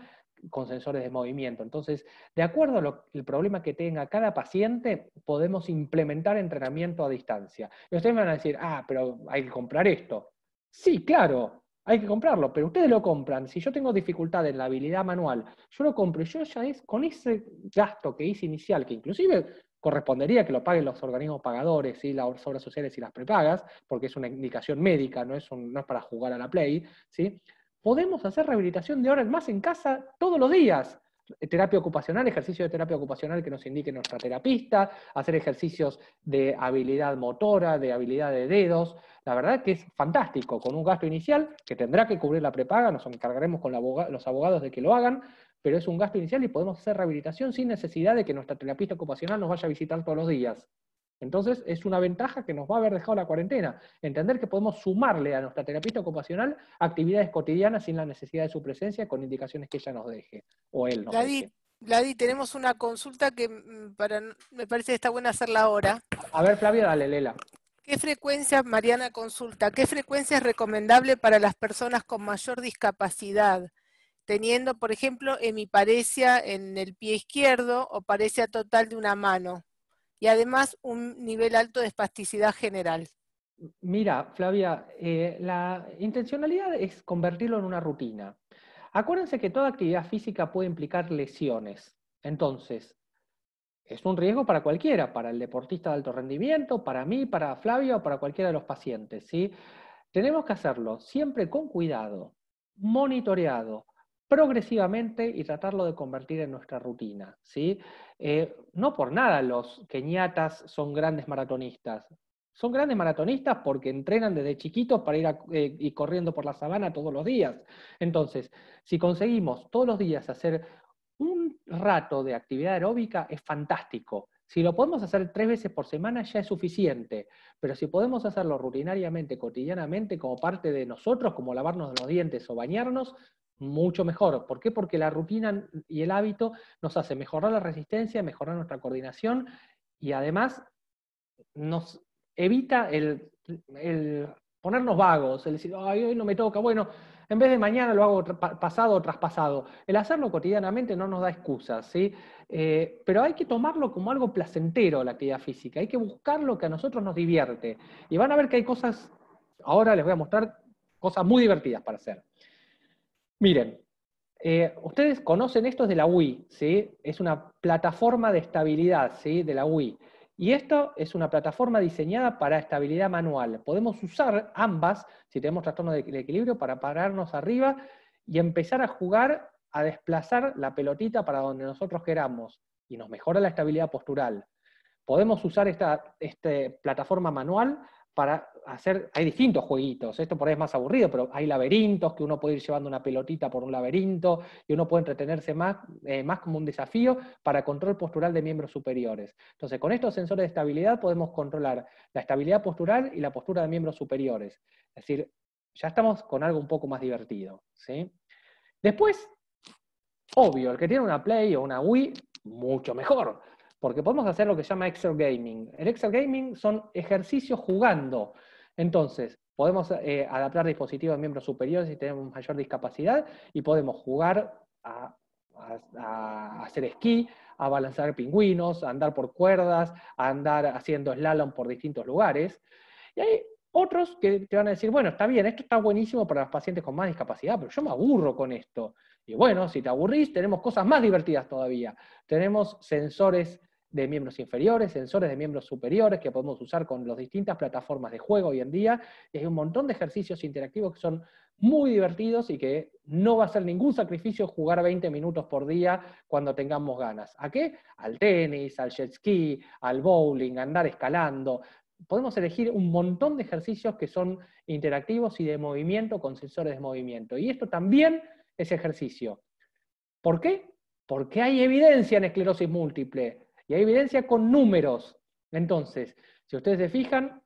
con sensores de movimiento. Entonces, de acuerdo al problema que tenga cada paciente, podemos implementar entrenamiento a distancia. ustedes me van a decir, ah, pero hay que comprar esto. Sí, claro, hay que comprarlo, pero ustedes lo compran. Si yo tengo dificultad en la habilidad manual, yo lo compro y yo ya es con ese gasto que hice inicial, que inclusive correspondería que lo paguen los organismos pagadores, y las obras sociales y las prepagas, porque es una indicación médica, no es, para jugar a la play. Podemos hacer rehabilitación de horas más en casa todos los días. Eh, terapia ocupacional, ejercicio de terapia ocupacional que nos indique nuestra terapista, hacer ejercicios de habilidad motora, de habilidad de dedos. La verdad que es fantástico, con un gasto inicial que tendrá que cubrir la prepaga, nos encargaremos con los abogados de que lo hagan, pero es un gasto inicial y podemos hacer rehabilitación sin necesidad de que nuestra terapista ocupacional nos vaya a visitar todos los días. Entonces, es una ventaja que nos va a haber dejado la cuarentena, entender que podemos sumarle a nuestra terapista ocupacional actividades cotidianas sin la necesidad de su presencia, con indicaciones que ella nos deje o él nos deje. tenemos una consulta que mm, para, me parece que está buena hacerla ahora. A ver, Flavia, dale, Lela. ¿Qué frecuencia, Mariana consulta, qué frecuencia es recomendable para las personas con mayor discapacidad? teniendo, por ejemplo, hemiparesia en el pie izquierdo o parecia total de una mano, y además un nivel alto de espasticidad general. Mira, Flavia, eh, la intencionalidad es convertirlo en una rutina. Acuérdense que toda actividad física puede implicar lesiones. Entonces, es un riesgo para cualquiera, para el deportista de alto rendimiento, para mí, para Flavia o para cualquiera de los pacientes. Tenemos que hacerlo siempre con cuidado, monitoreado, progresivamente y tratarlo de convertir en nuestra rutina. ¿sí? Eh, no por nada los keniatas son grandes maratonistas. Son grandes maratonistas porque entrenan desde chiquitos para ir eh, corriendo por la sabana todos los días. Entonces, si conseguimos todos los días hacer un rato de actividad aeróbica, es fantástico. Si lo podemos hacer tres veces por semana ya es suficiente, pero si podemos hacerlo rutinariamente, cotidianamente, como parte de nosotros, como lavarnos los dientes o bañarnos, mucho mejor. ¿Por qué? Porque la rutina y el hábito nos hace mejorar la resistencia, mejorar nuestra coordinación y además nos evita el, ponernos vagos, el decir, Ay, hoy no me toca, bueno, en vez de mañana lo hago pasado o traspasado. El hacerlo cotidianamente no nos da excusas, ¿sí? Eh, pero hay que tomarlo como algo placentero la actividad física, hay que buscar lo que a nosotros nos divierte. Y van a ver que hay cosas, ahora les voy a mostrar cosas muy divertidas para hacer. Miren, eh, ustedes conocen esto de la Wii, es una plataforma de estabilidad ¿sí? de la Wii. Y esto es una plataforma diseñada para estabilidad manual. Podemos usar ambas, si tenemos trastorno de equilibrio, para pararnos arriba y empezar a jugar, a desplazar la pelotita para donde nosotros queramos. Y nos mejora la estabilidad postural. Podemos usar esta este plataforma manual para hay distintos jueguitos, esto por ahí es más aburrido, pero hay laberintos que uno puede ir llevando una pelotita por un laberinto y uno puede entretenerse más, eh, más como un desafío para control postural de miembros superiores. Entonces, con estos sensores de estabilidad podemos controlar la estabilidad postural y la postura de miembros superiores. Es decir, ya estamos con algo un poco más divertido. Después, obvio, el que tiene una Play o una Wii, mucho mejor porque podemos hacer lo que se llama Excel Gaming. El Excel Gaming son ejercicios jugando. Entonces, podemos eh, adaptar dispositivos de miembros superiores si tenemos mayor discapacidad y podemos jugar a, hacer esquí, a balancear pingüinos, a andar por cuerdas, a andar haciendo slalom por distintos lugares. Y hay otros que te van a decir, bueno, está bien, esto está buenísimo para los pacientes con más discapacidad, pero yo me aburro con esto. Y bueno, si te aburrís, tenemos cosas más divertidas todavía. Tenemos sensores de miembros inferiores, sensores de miembros superiores que podemos usar con las distintas plataformas de juego hoy en día. Y hay un montón de ejercicios interactivos que son muy divertidos y que no va a ser ningún sacrificio jugar 20 minutos por día cuando tengamos ganas. ¿A qué? Al tenis, al jet ski, al bowling, andar escalando. Podemos elegir un montón de ejercicios que son interactivos y de movimiento con sensores de movimiento. Y esto también es ejercicio. ¿Por qué? Porque hay evidencia en esclerosis múltiple y hay evidencia con números. Entonces, si ustedes se fijan,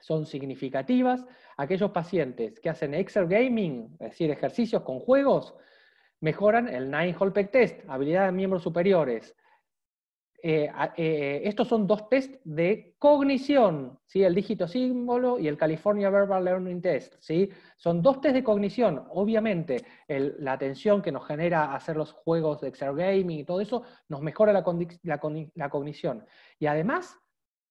son significativas aquellos pacientes que hacen exergaming, es decir, ejercicios con juegos, mejoran el Nine Hole Peg Test, habilidad de miembros superiores. Eh, eh, estos son dos test de cognición, ¿sí? el dígito símbolo y el California Verbal Learning Test. ¿sí? Son dos tests de cognición. Obviamente, la atención que nos genera hacer los juegos de Gaming y todo eso nos mejora la, la cognición. Y además,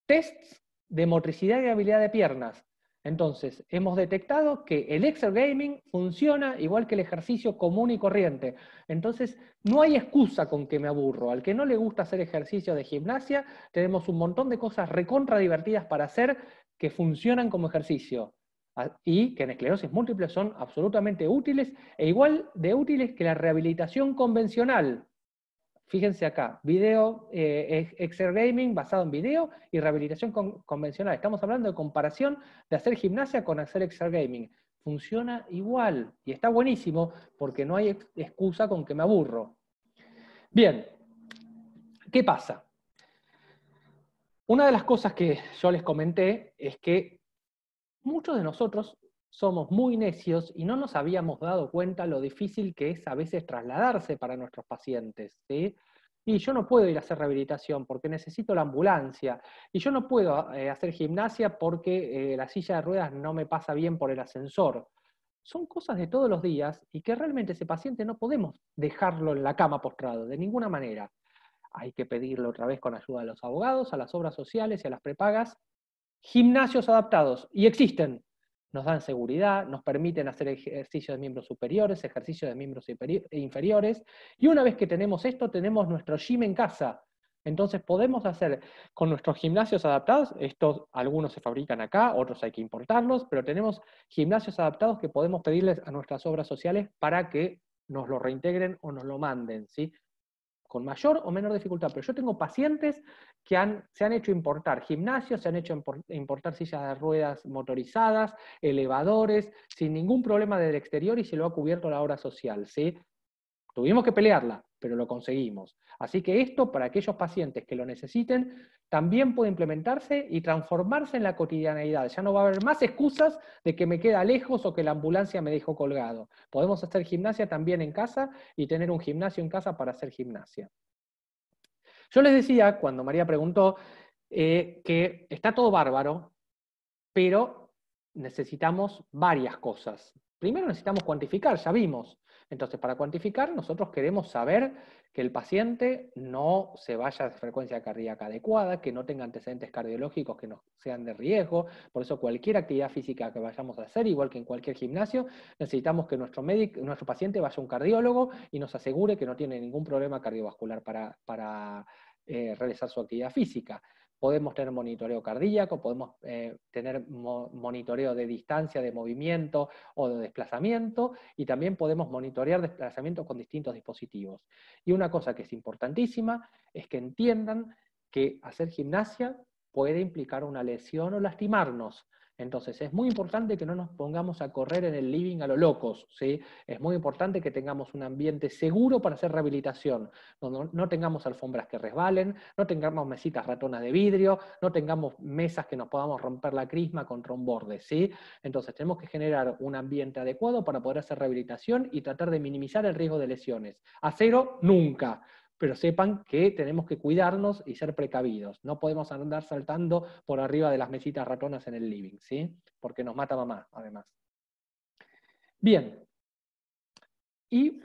tests de motricidad y habilidad de piernas. Entonces, hemos detectado que el exergaming Gaming funciona igual que el ejercicio común y corriente. Entonces, no hay excusa con que me aburro. Al que no le gusta hacer ejercicio de gimnasia, tenemos un montón de cosas recontra divertidas para hacer que funcionan como ejercicio ah, y que en esclerosis múltiple son absolutamente útiles e igual de útiles que la rehabilitación convencional. Fíjense acá, video, eh, exergaming Excel Gaming basado en video y rehabilitación convencional. Estamos hablando de comparación de hacer gimnasia con hacer Excel Gaming. Funciona igual y está buenísimo porque no hay excusa con que me aburro. Bien, ¿qué pasa? Una de las cosas que yo les comenté es que muchos de nosotros somos muy necios y no nos habíamos dado cuenta lo difícil que es a veces trasladarse para nuestros pacientes. Y yo no puedo ir a hacer rehabilitación porque necesito la ambulancia. Y yo no puedo eh, hacer gimnasia porque eh, la silla de ruedas no me pasa bien por el ascensor. Son cosas de todos los días y que realmente ese paciente no podemos dejarlo en la cama postrado, de ninguna manera. Hay que pedirlo otra vez con ayuda de los abogados, a las obras sociales y a las prepagas. Gimnasios adaptados, y existen, nos dan seguridad, nos permiten hacer ejercicios de miembros superiores, ejercicios de miembros inferiores, y una vez que tenemos esto, tenemos nuestro gym en casa. Entonces podemos hacer con nuestros gimnasios adaptados, estos algunos se fabrican acá, otros hay que importarlos, pero tenemos gimnasios adaptados que podemos pedirles a nuestras obras sociales para que nos lo reintegren o nos lo manden, ¿sí? con mayor o menor dificultad, pero yo tengo pacientes que se han hecho importar gimnasios, se han hecho importar sillas de ruedas motorizadas, elevadores, sin ningún problema del exterior y se lo ha cubierto la obra social. ¿sí? Tuvimos que pelearla, pero lo conseguimos. Así que esto, para aquellos pacientes que lo necesiten, también puede implementarse y transformarse en la cotidianeidad. Ya no va a haber más excusas de que me queda lejos o que la ambulancia me dejó colgado. Podemos hacer gimnasia también en casa y tener un gimnasio en casa para hacer gimnasia. Yo les decía, cuando María preguntó, eh, que está todo bárbaro, pero necesitamos varias cosas. Primero necesitamos cuantificar, ya vimos. Entonces, para cuantificar, nosotros queremos saber que el paciente no se vaya a frecuencia cardíaca adecuada, que no tenga antecedentes cardiológicos que no sean de riesgo. Por eso, cualquier actividad física que vayamos a hacer, igual que en cualquier gimnasio, necesitamos que nuestro, médico, nuestro paciente vaya a un cardiólogo y nos asegure que no tiene ningún problema cardiovascular para, eh, realizar su actividad física podemos tener monitoreo cardíaco, podemos eh, tener monitoreo de distancia, de movimiento o de desplazamiento, y también podemos monitorear desplazamientos con distintos dispositivos. Y una cosa que es importantísima es que entiendan que hacer gimnasia puede implicar una lesión o lastimarnos. Entonces, es muy importante que no nos pongamos a correr en el living a lo locos, ¿sí? Es muy importante que tengamos un ambiente seguro para hacer rehabilitación, donde no tengamos alfombras que resbalen, no tengamos mesitas ratonas de vidrio, no tengamos mesas que nos podamos romper la crisma contra un borde, ¿sí? Entonces, tenemos que generar un ambiente adecuado para poder hacer rehabilitación y tratar de minimizar el riesgo de lesiones. A cero, nunca pero sepan que tenemos que cuidarnos y ser precavidos. No podemos andar saltando por arriba de las mesitas ratonas en el living, ¿sí? Porque nos mata mamá, además. Bien. Y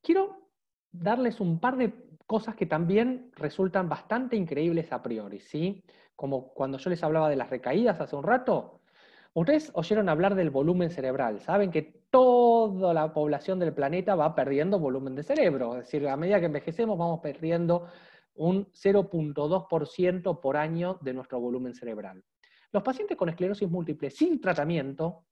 quiero darles un par de cosas que también resultan bastante increíbles a priori, ¿sí? Como cuando yo les hablaba de las recaídas hace un rato, Ustedes oyeron hablar del volumen cerebral. Saben que toda la población del planeta va perdiendo volumen de cerebro. Es decir, a medida que envejecemos vamos perdiendo un 0.2% por año de nuestro volumen cerebral. Los pacientes con esclerosis múltiple sin tratamiento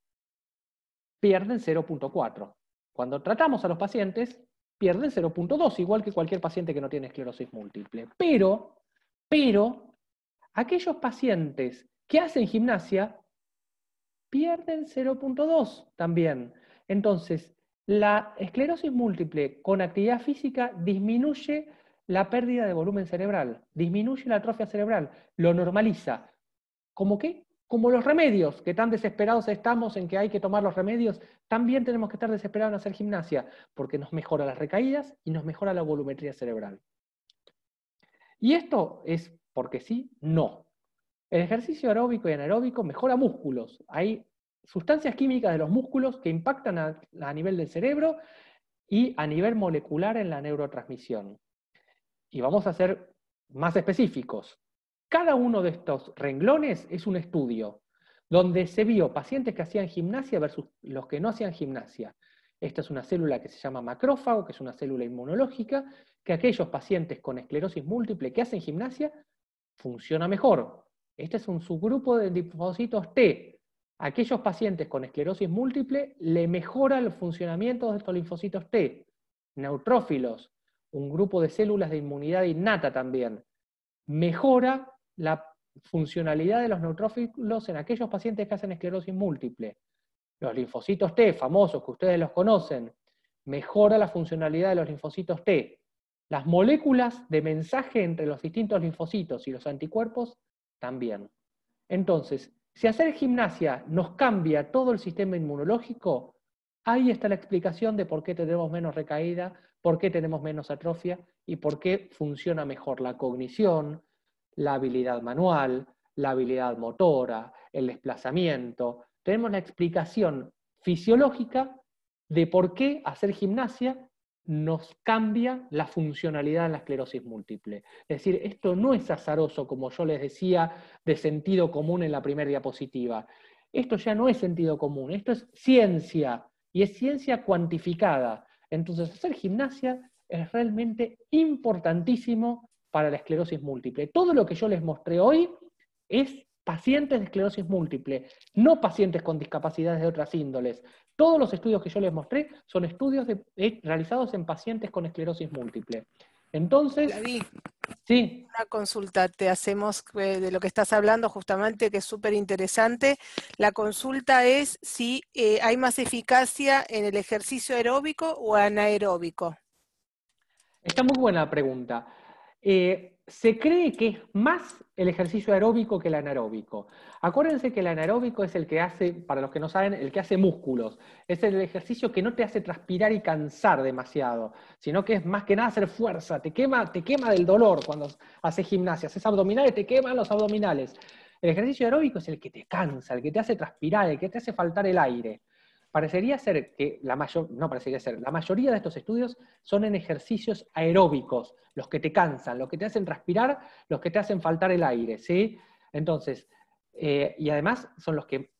pierden 0.4. Cuando tratamos a los pacientes, pierden 0.2, igual que cualquier paciente que no tiene esclerosis múltiple. Pero, pero, aquellos pacientes que hacen gimnasia pierden 0.2 también. Entonces, la esclerosis múltiple con actividad física disminuye la pérdida de volumen cerebral, disminuye la atrofia cerebral, lo normaliza. ¿Cómo qué? Como los remedios, que tan desesperados estamos en que hay que tomar los remedios, también tenemos que estar desesperados en hacer gimnasia, porque nos mejora las recaídas y nos mejora la volumetría cerebral. Y esto es porque sí, no. El ejercicio aeróbico y anaeróbico mejora músculos. Hay sustancias químicas de los músculos que impactan a, nivel del cerebro y a nivel molecular en la neurotransmisión. Y vamos a ser más específicos. Cada uno de estos renglones es un estudio donde se vio pacientes que hacían gimnasia versus los que no hacían gimnasia. Esta es una célula que se llama macrófago, que es una célula inmunológica, que aquellos pacientes con esclerosis múltiple que hacen gimnasia funciona mejor. Este es un subgrupo de linfocitos T. Aquellos pacientes con esclerosis múltiple le mejora el funcionamiento de estos linfocitos T. Neutrófilos, un grupo de células de inmunidad innata también. Mejora la funcionalidad de los neutrófilos en aquellos pacientes que hacen esclerosis múltiple. Los linfocitos T, famosos, que ustedes los conocen, mejora la funcionalidad de los linfocitos T. Las moléculas de mensaje entre los distintos linfocitos y los anticuerpos también. Entonces, si hacer gimnasia nos cambia todo el sistema inmunológico, ahí está la explicación de por qué tenemos menos recaída, por qué tenemos menos atrofia y por qué funciona mejor la cognición, la habilidad manual, la habilidad motora, el desplazamiento. Tenemos la explicación fisiológica de por qué hacer gimnasia nos cambia la funcionalidad en la esclerosis múltiple. Es decir, esto no es azaroso, como yo les decía, de sentido común en la primera diapositiva. Esto ya no es sentido común, esto es ciencia, y es ciencia cuantificada. Entonces, hacer gimnasia es realmente importantísimo para la esclerosis múltiple. Todo lo que yo les mostré hoy es pacientes de esclerosis múltiple, no pacientes con discapacidades de otras índoles. Todos los estudios que yo les mostré son estudios eh, realizados en pacientes con esclerosis múltiple. Entonces, David, sí. una consulta te hacemos eh, de lo que estás hablando justamente, que es súper interesante. La consulta es si eh, hay más eficacia en el ejercicio aeróbico o anaeróbico. Está muy buena la pregunta. Eh, se cree que es más el ejercicio aeróbico que el anaeróbico. Acuérdense que el anaeróbico es el que hace, para los que no saben, el que hace músculos. Es el ejercicio que no te hace transpirar y cansar demasiado, sino que es más que nada hacer fuerza. Te quema, te quema del dolor cuando haces gimnasia. Haces abdominales, te queman los abdominales. El ejercicio aeróbico es el que te cansa, el que te hace transpirar, el que te hace faltar el aire. Parecería ser que la mayor, no parecería ser, la mayoría de estos estudios son en ejercicios aeróbicos, los que te cansan, los que te hacen respirar, los que te hacen faltar el aire, ¿sí? Entonces, eh, y además son los que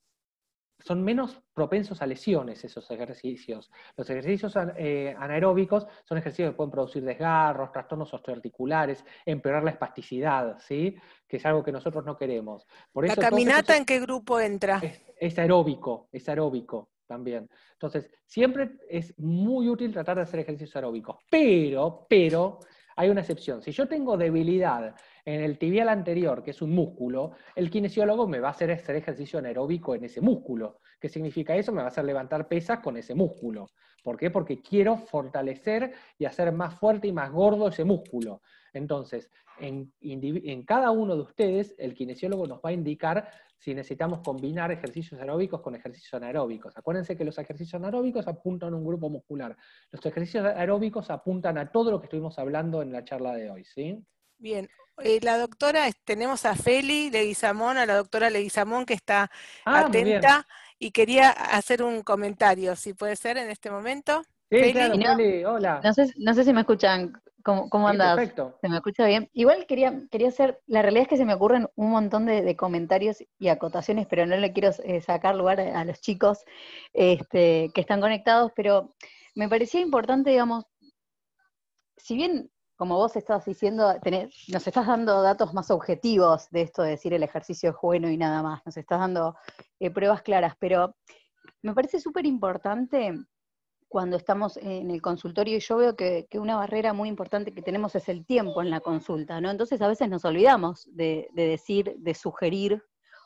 son menos propensos a lesiones esos ejercicios. Los ejercicios eh, anaeróbicos son ejercicios que pueden producir desgarros, trastornos osteoarticulares, empeorar la espasticidad, que es algo que nosotros no queremos. Por ¿La caminata en qué grupo entra? es, aeróbico, es aeróbico también. Entonces, siempre es muy útil tratar de hacer ejercicios aeróbicos, pero, pero, hay una excepción. Si yo tengo debilidad en el tibial anterior, que es un músculo, el kinesiólogo me va a hacer hacer ejercicio anaeróbico en ese músculo. ¿Qué significa eso? Me va a hacer levantar pesas con ese músculo. ¿Por qué? Porque quiero fortalecer y hacer más fuerte y más gordo ese músculo. Entonces, en, en cada uno de ustedes, el kinesiólogo nos va a indicar si necesitamos combinar ejercicios aeróbicos con ejercicios anaeróbicos. Acuérdense que los ejercicios anaeróbicos apuntan a un grupo muscular. Los ejercicios aeróbicos apuntan a todo lo que estuvimos hablando en la charla de hoy, ¿sí? Bien, eh, la doctora, tenemos a Feli Leguizamón, a la doctora Leguizamón que está ah, atenta y quería hacer un comentario, si puede ser en este momento. Sí, Claro, Feli, hola. no sé si me escuchan. ¿Cómo, cómo andas? ¿Se me escucha bien? Igual quería, quería hacer, la realidad es que se me ocurren un montón de, comentarios y acotaciones, pero no le quiero eh, sacar lugar a, los chicos este, que están conectados, pero me parecía importante, digamos, si bien, como vos estás diciendo, nos estás dando datos más objetivos de esto de decir el ejercicio es bueno y nada más, nos estás dando eh, pruebas claras, pero me parece súper importante cuando estamos en el consultorio y yo veo que, una barrera muy importante que tenemos es el tiempo en la consulta, ¿no? Entonces a veces nos olvidamos de, decir, de sugerir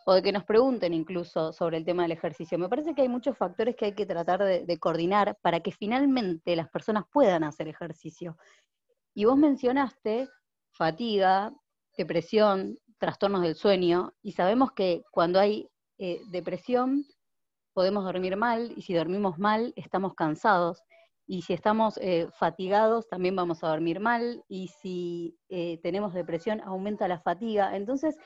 o de que nos pregunten incluso sobre el tema del ejercicio. Me parece que hay muchos factores que hay que tratar de, coordinar para que finalmente las personas puedan hacer ejercicio. Y vos mencionaste fatiga, depresión, trastornos del sueño, y sabemos que cuando hay eh, depresión, podemos dormir mal y si dormimos mal estamos cansados y si estamos eh, fatigados también vamos a dormir mal y si eh, tenemos depresión aumenta la fatiga. Entonces,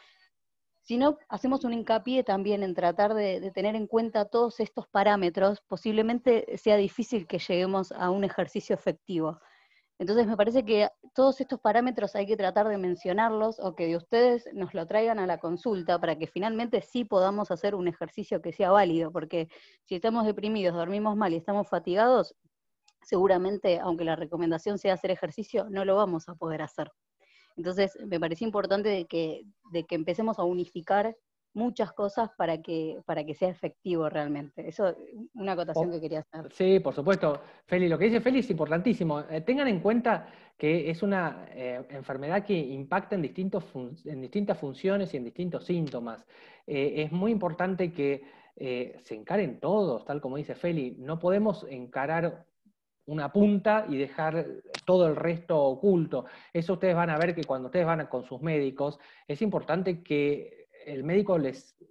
si no, hacemos un hincapié también en tratar de, tener en cuenta todos estos parámetros, posiblemente sea difícil que lleguemos a un ejercicio efectivo. Entonces me parece que todos estos parámetros hay que tratar de mencionarlos o que de ustedes nos lo traigan a la consulta para que finalmente sí podamos hacer un ejercicio que sea válido, porque si estamos deprimidos, dormimos mal y estamos fatigados, seguramente, aunque la recomendación sea hacer ejercicio, no lo vamos a poder hacer. Entonces me parece importante que, que empecemos a unificar muchas cosas para que, para que sea efectivo realmente. Eso es eh, una acotación que quería hacer. Sí, por supuesto. Feli, lo que dice Feli es importantísimo. Eh, tengan en cuenta que es una eh, enfermedad que impacta en, distintos en distintas funciones y en distintos síntomas. es muy importante que se encaren todos, tal como dice Feli. No podemos encarar una punta y dejar todo el resto oculto. Eso ustedes van a ver que cuando ustedes van con sus médicos, es importante que el médico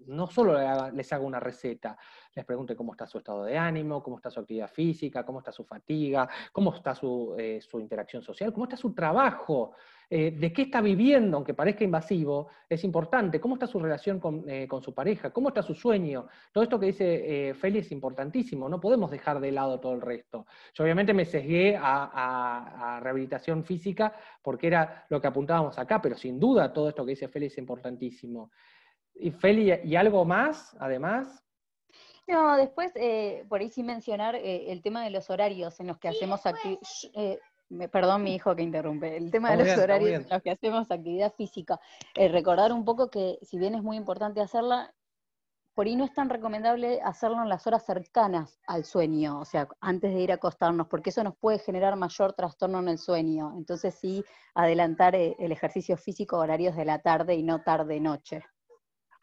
no solo les haga una receta, les pregunte cómo está su estado de ánimo, cómo está su actividad física, cómo está su fatiga, cómo está su, eh, interacción social, cómo está su trabajo, eh, de qué está viviendo, aunque parezca invasivo, es importante, cómo está su relación con, eh, su pareja, cómo está su sueño. Todo esto que dice Feli es importantísimo, no podemos dejar de lado todo el resto. Yo obviamente me sesgué a, a rehabilitación física porque era lo que apuntábamos acá, pero sin duda todo esto que dice Feli es importantísimo. Y Feli, ¿y algo más, además? No, después, eh, por ahí sí mencionar eh, el tema de los horarios en los que hacemos actividad Eh, perdón, mi hijo que interrumpe. El tema de los horarios en los que hacemos actividad física. Eh, recordar un poco que, si bien es muy importante hacerla, por ahí no es tan recomendable hacerlo en las horas cercanas al sueño, o sea, antes de ir a acostarnos, porque eso nos puede generar mayor trastorno en el sueño. Entonces, sí, adelantar el ejercicio físico horarios de la tarde y no tarde-noche.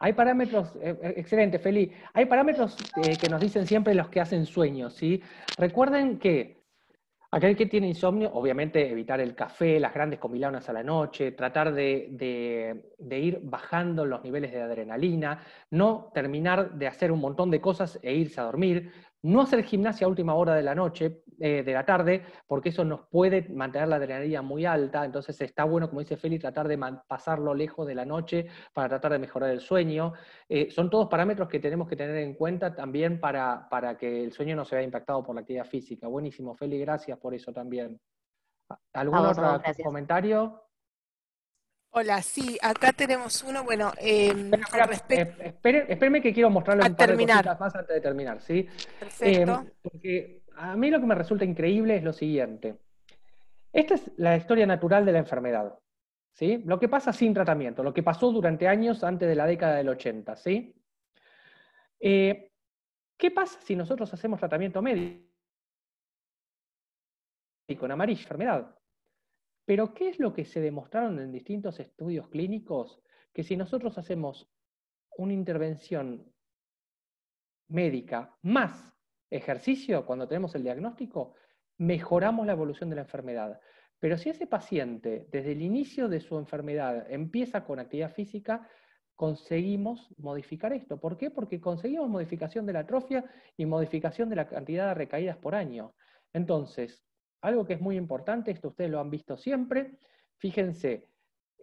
Hay parámetros, eh, eh, excelente, Feli, hay parámetros eh, que nos dicen siempre los que hacen sueños, ¿sí? Recuerden que aquel que tiene insomnio, obviamente evitar el café, las grandes comilonas a la noche, tratar de ir bajando los niveles de adrenalina, no terminar de hacer un montón de cosas e irse a dormir, no hacer gimnasia a última hora de la noche, eh, de la tarde, porque eso nos puede mantener la adrenalina muy alta, entonces está bueno, como dice Feli, tratar de pasarlo lejos de la noche para tratar de mejorar el sueño. Eh, son todos parámetros que tenemos que tener en cuenta también para, para que el sueño no se vea impactado por la actividad física. Buenísimo, Feli, gracias por eso también. ¿Algún otro comentario? Hola, sí, acá tenemos uno. Bueno, em, eh, respecto... que quiero mostrarle un par de más antes de terminar, ¿sí? Perfecto. Em, porque a mí lo que me resulta increíble es lo siguiente. Esta es la historia natural de la enfermedad, ¿sí? Lo que pasa sin tratamiento, lo que pasó durante años antes de la década del 80, ¿sí? Eh, ¿Qué pasa si nosotros hacemos tratamiento médico con amarillo, enfermedad? Pero ¿qué es lo que se demostraron en distintos estudios clínicos? Que si nosotros hacemos una intervención médica más ejercicio cuando tenemos el diagnóstico, mejoramos la evolución de la enfermedad. Pero si ese paciente desde el inicio de su enfermedad empieza con actividad física, conseguimos modificar esto. ¿Por qué? Porque conseguimos modificación de la atrofia y modificación de la cantidad de recaídas por año. Entonces, algo que es muy importante, esto ustedes lo han visto siempre, fíjense,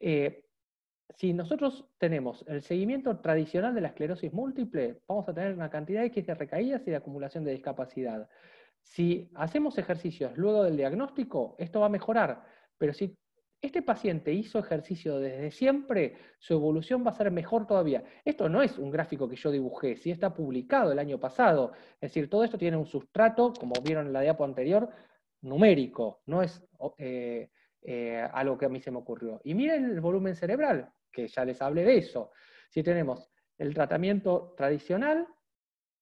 eh, si nosotros tenemos el seguimiento tradicional de la esclerosis múltiple, vamos a tener una cantidad X de recaídas y de acumulación de discapacidad. Si hacemos ejercicios luego del diagnóstico, esto va a mejorar, pero si este paciente hizo ejercicio desde siempre, su evolución va a ser mejor todavía. Esto no es un gráfico que yo dibujé, sí está publicado el año pasado. Es decir, todo esto tiene un sustrato, como vieron en la diapo anterior, numérico, no es eh, eh, algo que a mí se me ocurrió. Y miren el volumen cerebral, que ya les hablé de eso. Si tenemos el tratamiento tradicional,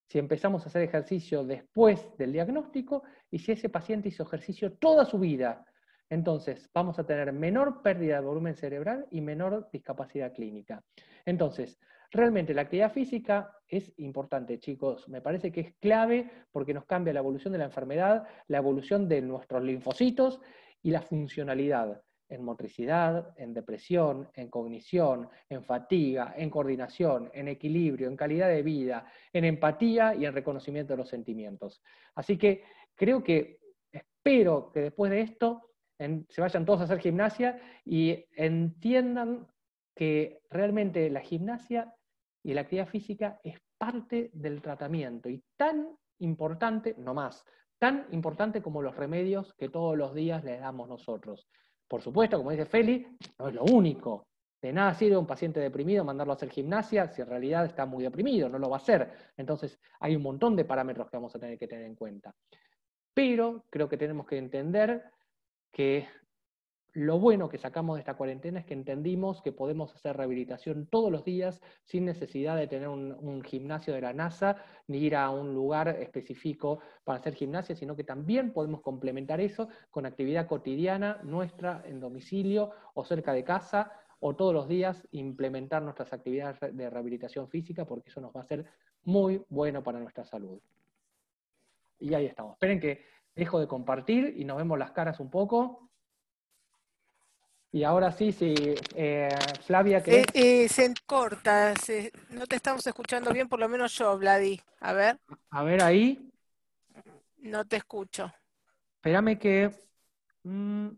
si empezamos a hacer ejercicio después del diagnóstico y si ese paciente hizo ejercicio toda su vida, entonces vamos a tener menor pérdida de volumen cerebral y menor discapacidad clínica. Entonces, Realmente la actividad física es importante, chicos. Me parece que es clave porque nos cambia la evolución de la enfermedad, la evolución de nuestros linfocitos y la funcionalidad en motricidad, en depresión, en cognición, en fatiga, en coordinación, en equilibrio, en calidad de vida, en empatía y en reconocimiento de los sentimientos. Así que creo que espero que después de esto se vayan todos a hacer gimnasia y entiendan que realmente la gimnasia y la actividad física es parte del tratamiento y tan importante, no más, tan importante como los remedios que todos los días le damos nosotros. Por supuesto, como dice Feli, no es lo único. De nada sirve un paciente deprimido mandarlo a hacer gimnasia si en realidad está muy deprimido, no lo va a hacer. Entonces, hay un montón de parámetros que vamos a tener que tener en cuenta. Pero creo que tenemos que entender que lo bueno que sacamos de esta cuarentena es que entendimos que podemos hacer rehabilitación todos los días sin necesidad de tener un, gimnasio de la NASA ni ir a un lugar específico para hacer gimnasia, sino que también podemos complementar eso con actividad cotidiana nuestra en domicilio o cerca de casa o todos los días implementar nuestras actividades de rehabilitación física porque eso nos va a ser muy bueno para nuestra salud. Y ahí estamos. Esperen que dejo de compartir y nos vemos las caras un poco. Y ahora sí, sí, eh, Flavia, que... Eh, eh, se corta, no te estamos escuchando bien, por lo menos yo, Vladi. A ver. A ver ahí. No te escucho. Espérame que... Mm,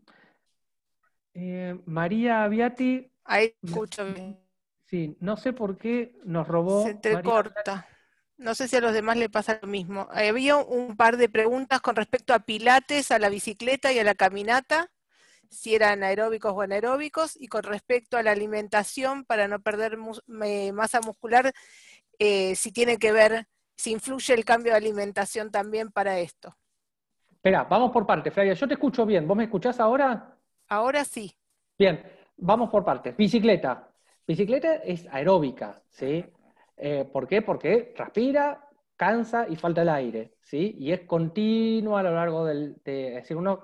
María Aviati... Ahí escucho bien. Sí, no sé por qué nos robó... Se entrecorta. No sé si a los demás le pasa lo mismo. Había un par de preguntas con respecto a Pilates, a la bicicleta y a la caminata si eran aeróbicos o anaeróbicos, y con respecto a la alimentación, para no perder masa muscular, eh, si tiene que ver, si influye el cambio de alimentación también para esto. Espera, vamos por partes, Flavia. Yo te escucho bien. ¿Vos me escuchás ahora? Ahora sí. Bien, vamos por partes. Bicicleta. Bicicleta es aeróbica, ¿sí? Eh, ¿Por qué? Porque respira, cansa y falta el aire, ¿sí? Y es continua a lo largo del... De, decir, uno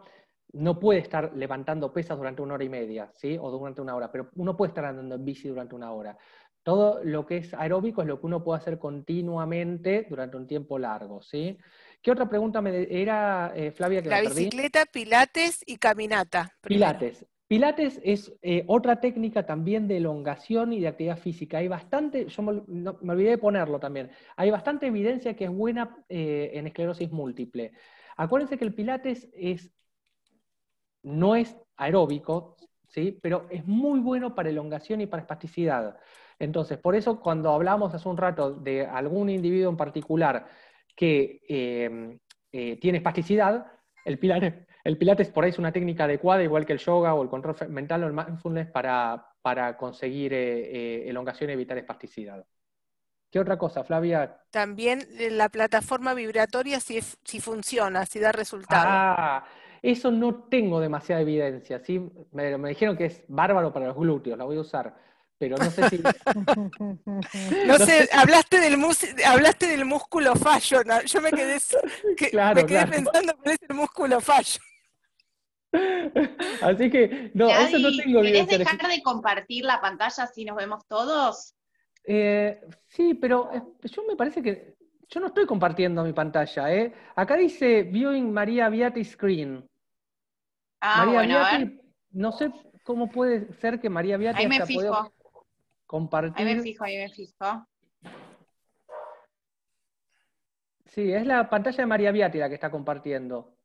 no puede estar levantando pesas durante una hora y media, ¿sí? O durante una hora, pero uno puede estar andando en bici durante una hora. Todo lo que es aeróbico es lo que uno puede hacer continuamente durante un tiempo largo, ¿sí? ¿Qué otra pregunta me era, eh, Flavia? la bicicleta, pilates y caminata. Pilates. Pilates es eh, otra técnica también de elongación y de actividad física. Hay bastante, yo me, olvidé de ponerlo también, hay bastante evidencia que es buena eh, en esclerosis múltiple. Acuérdense que el Pilates es no es aeróbico, ¿sí? pero es muy bueno para elongación y para espasticidad. Entonces, por eso cuando hablamos hace un rato de algún individuo en particular que eh, eh, tiene espasticidad, el pilates, el pilates por ahí es una técnica adecuada, igual que el yoga o el control mental o el mindfulness, para, para conseguir eh, elongación y evitar espasticidad. ¿Qué otra cosa, Flavia? También la plataforma vibratoria si, si funciona, si da resultado. Ah, eso no tengo demasiada evidencia, ¿sí? Me, dijeron que es bárbaro para los glúteos, la voy a usar, pero no sé si... no, sé, hablaste, del hablaste del músculo fallo, yo me quedé, me quedé pensando por ese músculo fallo. Así que, no, eso no tengo ¿Querés dejar de compartir la pantalla si nos vemos todos? Eh, sí, pero eh, yo me parece que yo no estoy compartiendo mi pantalla, ¿eh? Acá dice Viewing María Beatty Screen. Ah, María no sé cómo puede ser que María Beatriz ahí me compartir. Ahí me fijo, ahí me fijo. Sí, es la pantalla de María Beatriz la que está compartiendo.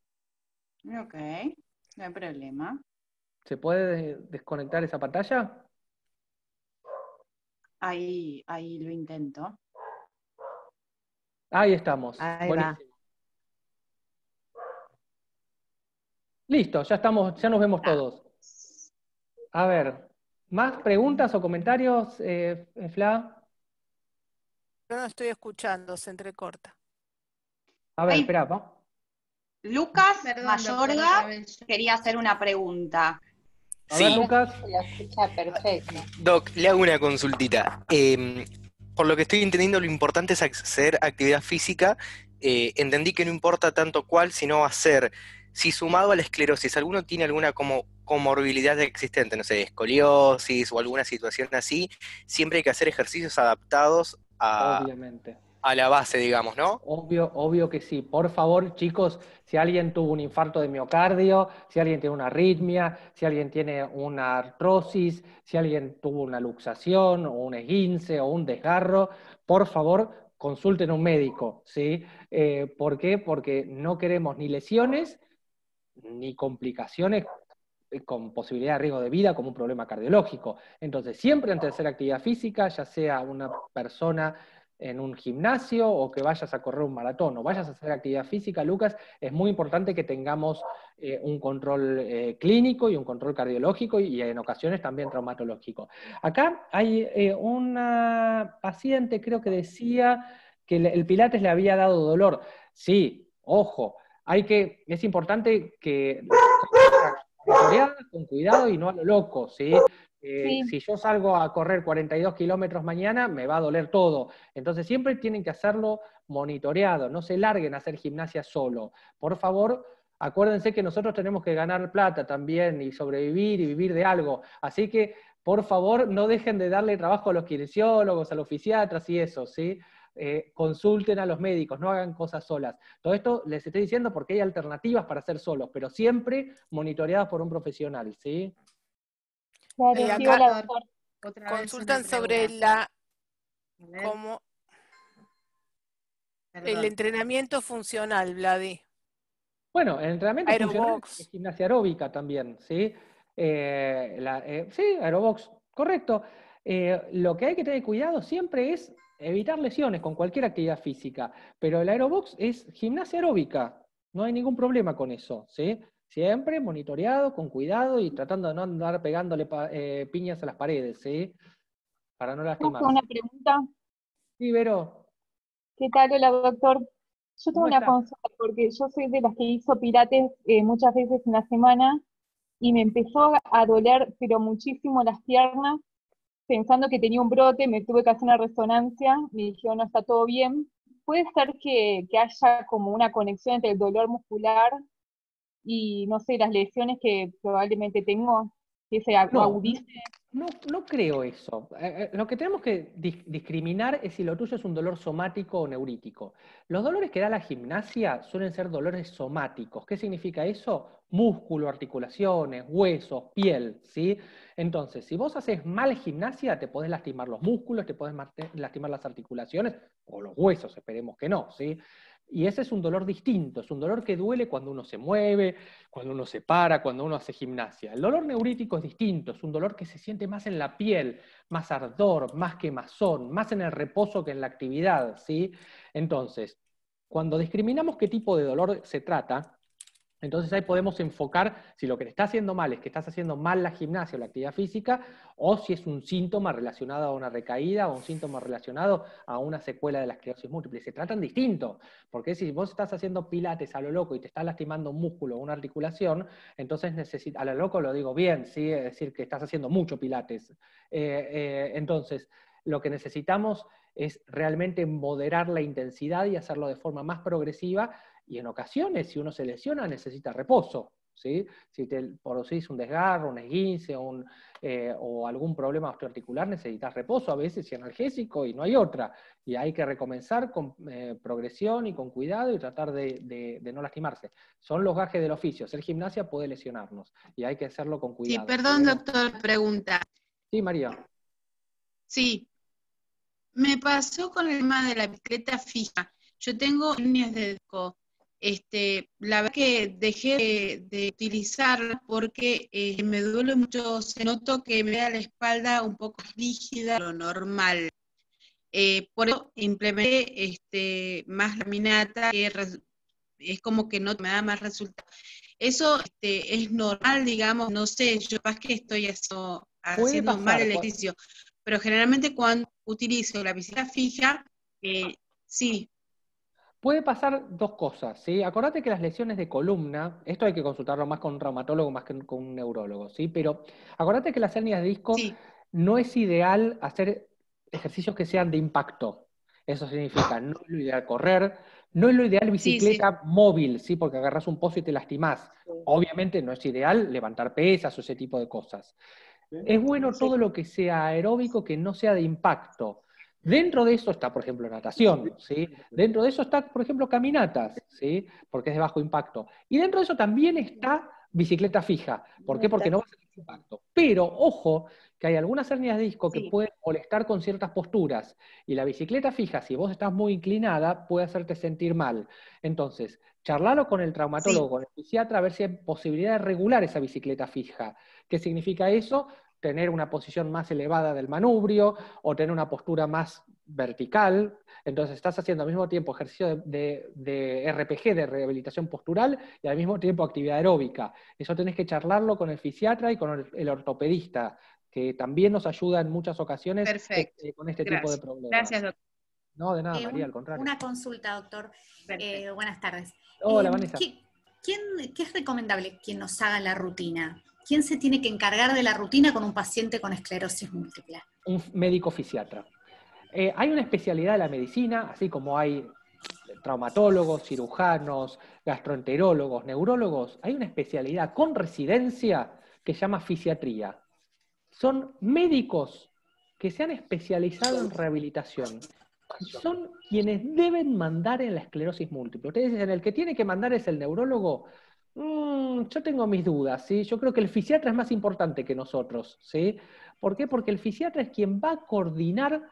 Ok, no hay problema. ¿Se puede desconectar esa pantalla? Ahí, ahí lo intento. Ahí estamos. Ahí Buenísimo. Listo, ya estamos, ya nos vemos todos. A ver, ¿más preguntas o comentarios, eh, Fla? Yo no estoy escuchando, se entrecorta. A ver, espera, Lucas Mayorga quería hacer una pregunta. sí. Lucas. La escucha Doc, le hago una consultita. Em, por lo que estoy entendiendo, lo importante es hacer actividad física. Eh, entendí que no importa tanto cuál, sino hacer si sumado a la esclerosis alguno tiene alguna como comorbilidad existente, no sé, escoliosis o alguna situación así, siempre hay que hacer ejercicios adaptados a, a la base, digamos, ¿no? Obvio, obvio que sí. Por favor, chicos, si alguien tuvo un infarto de miocardio, si alguien tiene una arritmia, si alguien tiene una artrosis, si alguien tuvo una luxación o un esguince o un desgarro, por favor, consulten a un médico, ¿sí? Eh, ¿Por qué? Porque no queremos ni lesiones, ni complicaciones eh, con posibilidad de riesgo de vida como un problema cardiológico. Entonces, siempre antes de hacer actividad física, ya sea una persona en un gimnasio o que vayas a correr un maratón o vayas a hacer actividad física, Lucas, es muy importante que tengamos eh, un control eh, clínico y un control cardiológico y, en ocasiones también traumatológico. Acá hay una paciente, creo que decía que el Pilates le había dado dolor. Sí, ojo, hay que, es importante que con cuidado y no a lo loco, ¿sí? Eh, si yo salgo a correr 42 kilómetros mañana, me va a doler todo. Entonces siempre tienen que hacerlo monitoreado, no se larguen a hacer gimnasia solo. Por favor, acuérdense que nosotros tenemos que ganar plata también y sobrevivir y vivir de algo. Así que, por favor, no dejen de darle trabajo a los quinesiólogos, a los fisiatras y eso, ¿sí? Eh, consulten a los médicos, no hagan cosas solas. Todo esto les estoy diciendo porque hay alternativas para hacer solos, pero siempre monitoreadas por un profesional, ¿sí? consultan sobre la cómo el entrenamiento funcional, Vladi. Bueno, el entrenamiento funcional es gimnasia aeróbica también, ¿sí? Eh, eh, sí, aerobox, correcto. lo que hay que tener cuidado siempre es evitar lesiones con cualquier actividad física, pero el aerobox es gimnasia aeróbica, no hay ningún problema con eso, ¿sí? Siempre monitoreado, con cuidado y tratando de no andar pegándole eh, piñas a las paredes, ¿sí? Para no lastimar. una pregunta? Sí, Vero. ¿Qué tal, hola, doctor? Yo tengo una consulta, porque yo soy de las que hizo pirates eh, muchas veces en la semana y me empezó a doler, pero muchísimo las piernas pensando que tenía un brote, me tuve que hacer una resonancia, me dijeron, no está todo bien. Puede ser que, haya como una conexión entre el dolor muscular y, no sé, las lesiones que probablemente tengo, que No, creo eso. Eh, eh, lo que tenemos que discriminar es si lo tuyo es un dolor somático o neurítico. Los dolores que da la gimnasia suelen ser dolores somáticos. ¿Qué significa eso? músculo, articulaciones, huesos, piel, ¿sí? Entonces, si vos haces mal gimnasia, te podés lastimar los músculos, te podés lastimar las articulaciones, o los huesos, esperemos que no, ¿sí? Y ese es un dolor distinto, es un dolor que duele cuando uno se mueve, cuando uno se para, cuando uno hace gimnasia. El dolor neurítico es distinto, es un dolor que se siente más en la piel, más ardor, más quemazón, más en el reposo que en la actividad, ¿sí? Entonces, cuando discriminamos qué tipo de dolor se trata, entonces ahí podemos enfocar si lo que te está haciendo mal es que estás haciendo mal la gimnasia o la actividad física, o si es un síntoma relacionado a una recaída o un síntoma relacionado a una secuela de la esclerosis múltiple. Se tratan distinto, porque si vos estás haciendo pilates a lo loco y te estás lastimando un músculo o una articulación, entonces necesita a lo loco lo digo bien, ¿sí? es decir, que estás haciendo mucho pilates. Eh, eh, entonces, lo que necesitamos es realmente moderar la intensidad y hacerlo de forma más progresiva y en ocasiones, si uno se lesiona, necesita reposo. ¿sí? Si te producís un desgarro, un esguince eh, o algún problema osteoarticular, necesitas reposo a veces y analgésico y no hay otra. Y hay que recomenzar con eh, progresión y con cuidado y tratar de, no lastimarse. Son los gajes del oficio. Ser gimnasia puede lesionarnos y hay que hacerlo con cuidado. Sí, perdón, doctor, pregunta. Sí, María. Sí. Me pasó con el tema de la bicicleta fija. Yo tengo líneas de disco este, la verdad que dejé de, utilizarla porque eh, me duele mucho, se noto que me da la espalda un poco rígida lo normal. Eh, por eso implementé este, más laminata, que es como que no me da más resultado. Eso este, es normal, digamos, no sé, yo más que estoy haciendo, mal el ejercicio, pero generalmente cuando utilizo la visita fija, eh, sí, Puede pasar dos cosas, ¿sí? Acordate que las lesiones de columna, esto hay que consultarlo más con un reumatólogo más que con un neurólogo, ¿sí? Pero acordate que las hernias de disco no es ideal hacer ejercicios que sean de impacto. Eso significa, no es lo ideal correr, no es lo ideal bicicleta móvil, ¿sí? Porque agarras un pozo y te lastimás. Obviamente no es ideal levantar pesas o ese tipo de cosas. Es bueno todo lo que sea aeróbico que no sea de impacto. Dentro de eso está, por ejemplo, natación, ¿sí? Dentro de eso está, por ejemplo, caminatas, ¿sí? Porque es de bajo impacto. Y dentro de eso también está bicicleta fija. ¿Por qué? Porque no va a bajo impacto. Pero, ojo, que hay algunas hernias de disco que pueden molestar con ciertas posturas. Y la bicicleta fija, si vos estás muy inclinada, puede hacerte sentir mal. Entonces, charlalo con el traumatólogo, con el psiquiatra, a ver si hay posibilidad de regular esa bicicleta fija. ¿Qué significa eso? tener una posición más elevada del manubrio o tener una postura más vertical. Entonces estás haciendo al mismo tiempo ejercicio de, RPG, de rehabilitación postural, y al mismo tiempo actividad aeróbica. Eso tenés que charlarlo con el fisiatra y con el, ortopedista, que también nos ayuda en muchas ocasiones este, con este tipo de problemas. Gracias, doctor. No, de nada, eh, María, al contrario. Una consulta, doctor. Eh, buenas tardes. Hola, eh, Vanessa. ¿Qué es recomendable quien nos haga la rutina? ¿quién se tiene que encargar de la rutina con un paciente con esclerosis múltiple? Un médico fisiatra. Eh, hay una especialidad de la medicina, así como hay traumatólogos, cirujanos, gastroenterólogos, neurólogos, hay una especialidad con residencia que se llama fisiatría. Son médicos que se han especializado en rehabilitación. Son quienes deben mandar en la esclerosis múltiple. Ustedes dicen, el que tiene que mandar es el neurólogo. Mm, yo tengo mis dudas, ¿sí? Yo creo que el fisiatra es más importante que nosotros, ¿sí? ¿Por qué? Porque el fisiatra es quien va a coordinar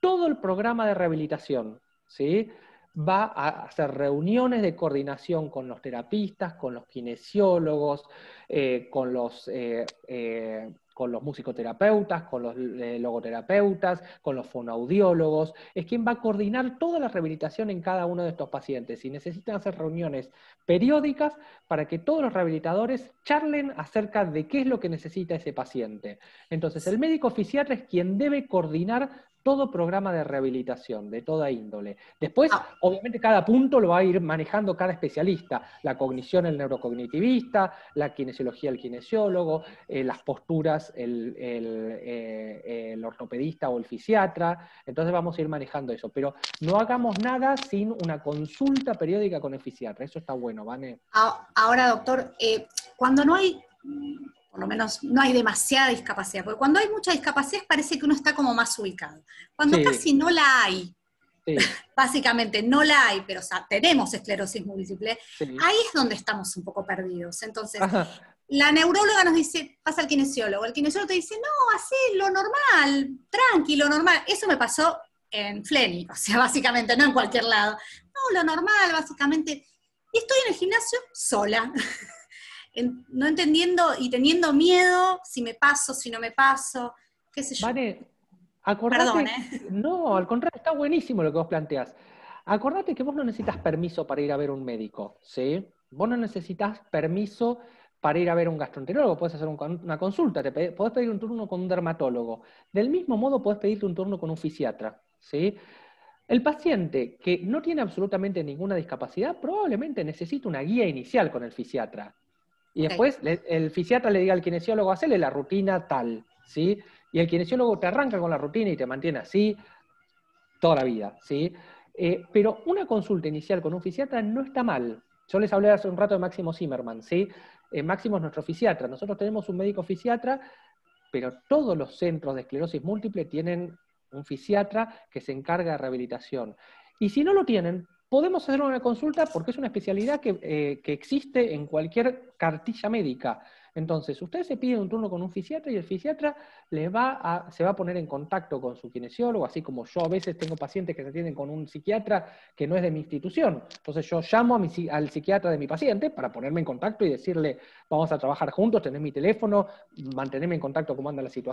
todo el programa de rehabilitación, ¿sí? Va a hacer reuniones de coordinación con los terapistas, con los kinesiólogos, eh, con los eh, eh, con los musicoterapeutas, con los eh, logoterapeutas, con los fonoaudiólogos, es quien va a coordinar toda la rehabilitación en cada uno de estos pacientes y necesitan hacer reuniones periódicas para que todos los rehabilitadores charlen acerca de qué es lo que necesita ese paciente. Entonces, el médico oficial es quien debe coordinar todo programa de rehabilitación de toda índole. Después, ah. obviamente, cada punto lo va a ir manejando cada especialista. La cognición, el neurocognitivista, la kinesiología, el kinesiólogo, eh, las posturas, eh, eh, el, ortopedista o el fisiatra. Entonces vamos a ir manejando eso. Pero no hagamos nada sin una consulta periódica con el fisiatra. Eso está bueno, vale ah, Ahora, doctor, cuando no hay por lo menos no hay demasiada discapacidad, porque cuando hay mucha discapacidad parece que uno está como más ubicado. Cuando casi no la hay, básicamente no la hay, pero tenemos esclerosis múltiple, ahí es donde estamos un poco perdidos. Entonces, la neuróloga nos dice, pasa al kinesiólogo, el kinesiólogo te dice, no, así, lo normal, tranquilo, normal. Eso me pasó en Fleni, o sea, básicamente, no en cualquier lado. No, lo normal, básicamente. Y estoy en el gimnasio sola. no entendiendo y teniendo miedo si me paso, si no me paso, qué sé yo. Vale, acordate, ¿eh? No, al contrario, está buenísimo lo que vos planteas. Acordate que vos no necesitas permiso para ir a ver un médico, ¿sí? Vos no necesitas permiso para ir a ver un gastroenterólogo, puedes hacer una consulta, te podés pedir un turno con un dermatólogo. Del mismo modo, podés pedirte un turno con un fisiatra, ¿sí? El paciente que no tiene absolutamente ninguna discapacidad probablemente necesita una guía inicial con el fisiatra. Y después el fisiatra le diga al kinesiólogo, hacele la rutina tal, ¿sí? Y el kinesiólogo te arranca con la rutina y te mantiene así toda la vida, ¿sí? Eh, pero una consulta inicial con un fisiatra no está mal. Yo les hablé hace un rato de Máximo Zimmerman, ¿sí? Eh, Máximo es nuestro fisiatra. Nosotros tenemos un médico fisiatra, pero todos los centros de esclerosis múltiple tienen un fisiatra que se encarga de rehabilitación. Y si no lo tienen, podemos hacer una consulta porque es una especialidad que, eh, existe en cualquier cartilla médica. Entonces, ustedes se piden un turno con un fisiatra y el fisiatra se va a poner en contacto con su kinesiólogo, así como yo a veces tengo pacientes que se atienden con un psiquiatra que no es de mi institución. Entonces yo llamo al psiquiatra de mi paciente para ponerme en contacto y decirle, vamos a trabajar juntos, tener mi teléfono, mantenerme en contacto cómo anda la situación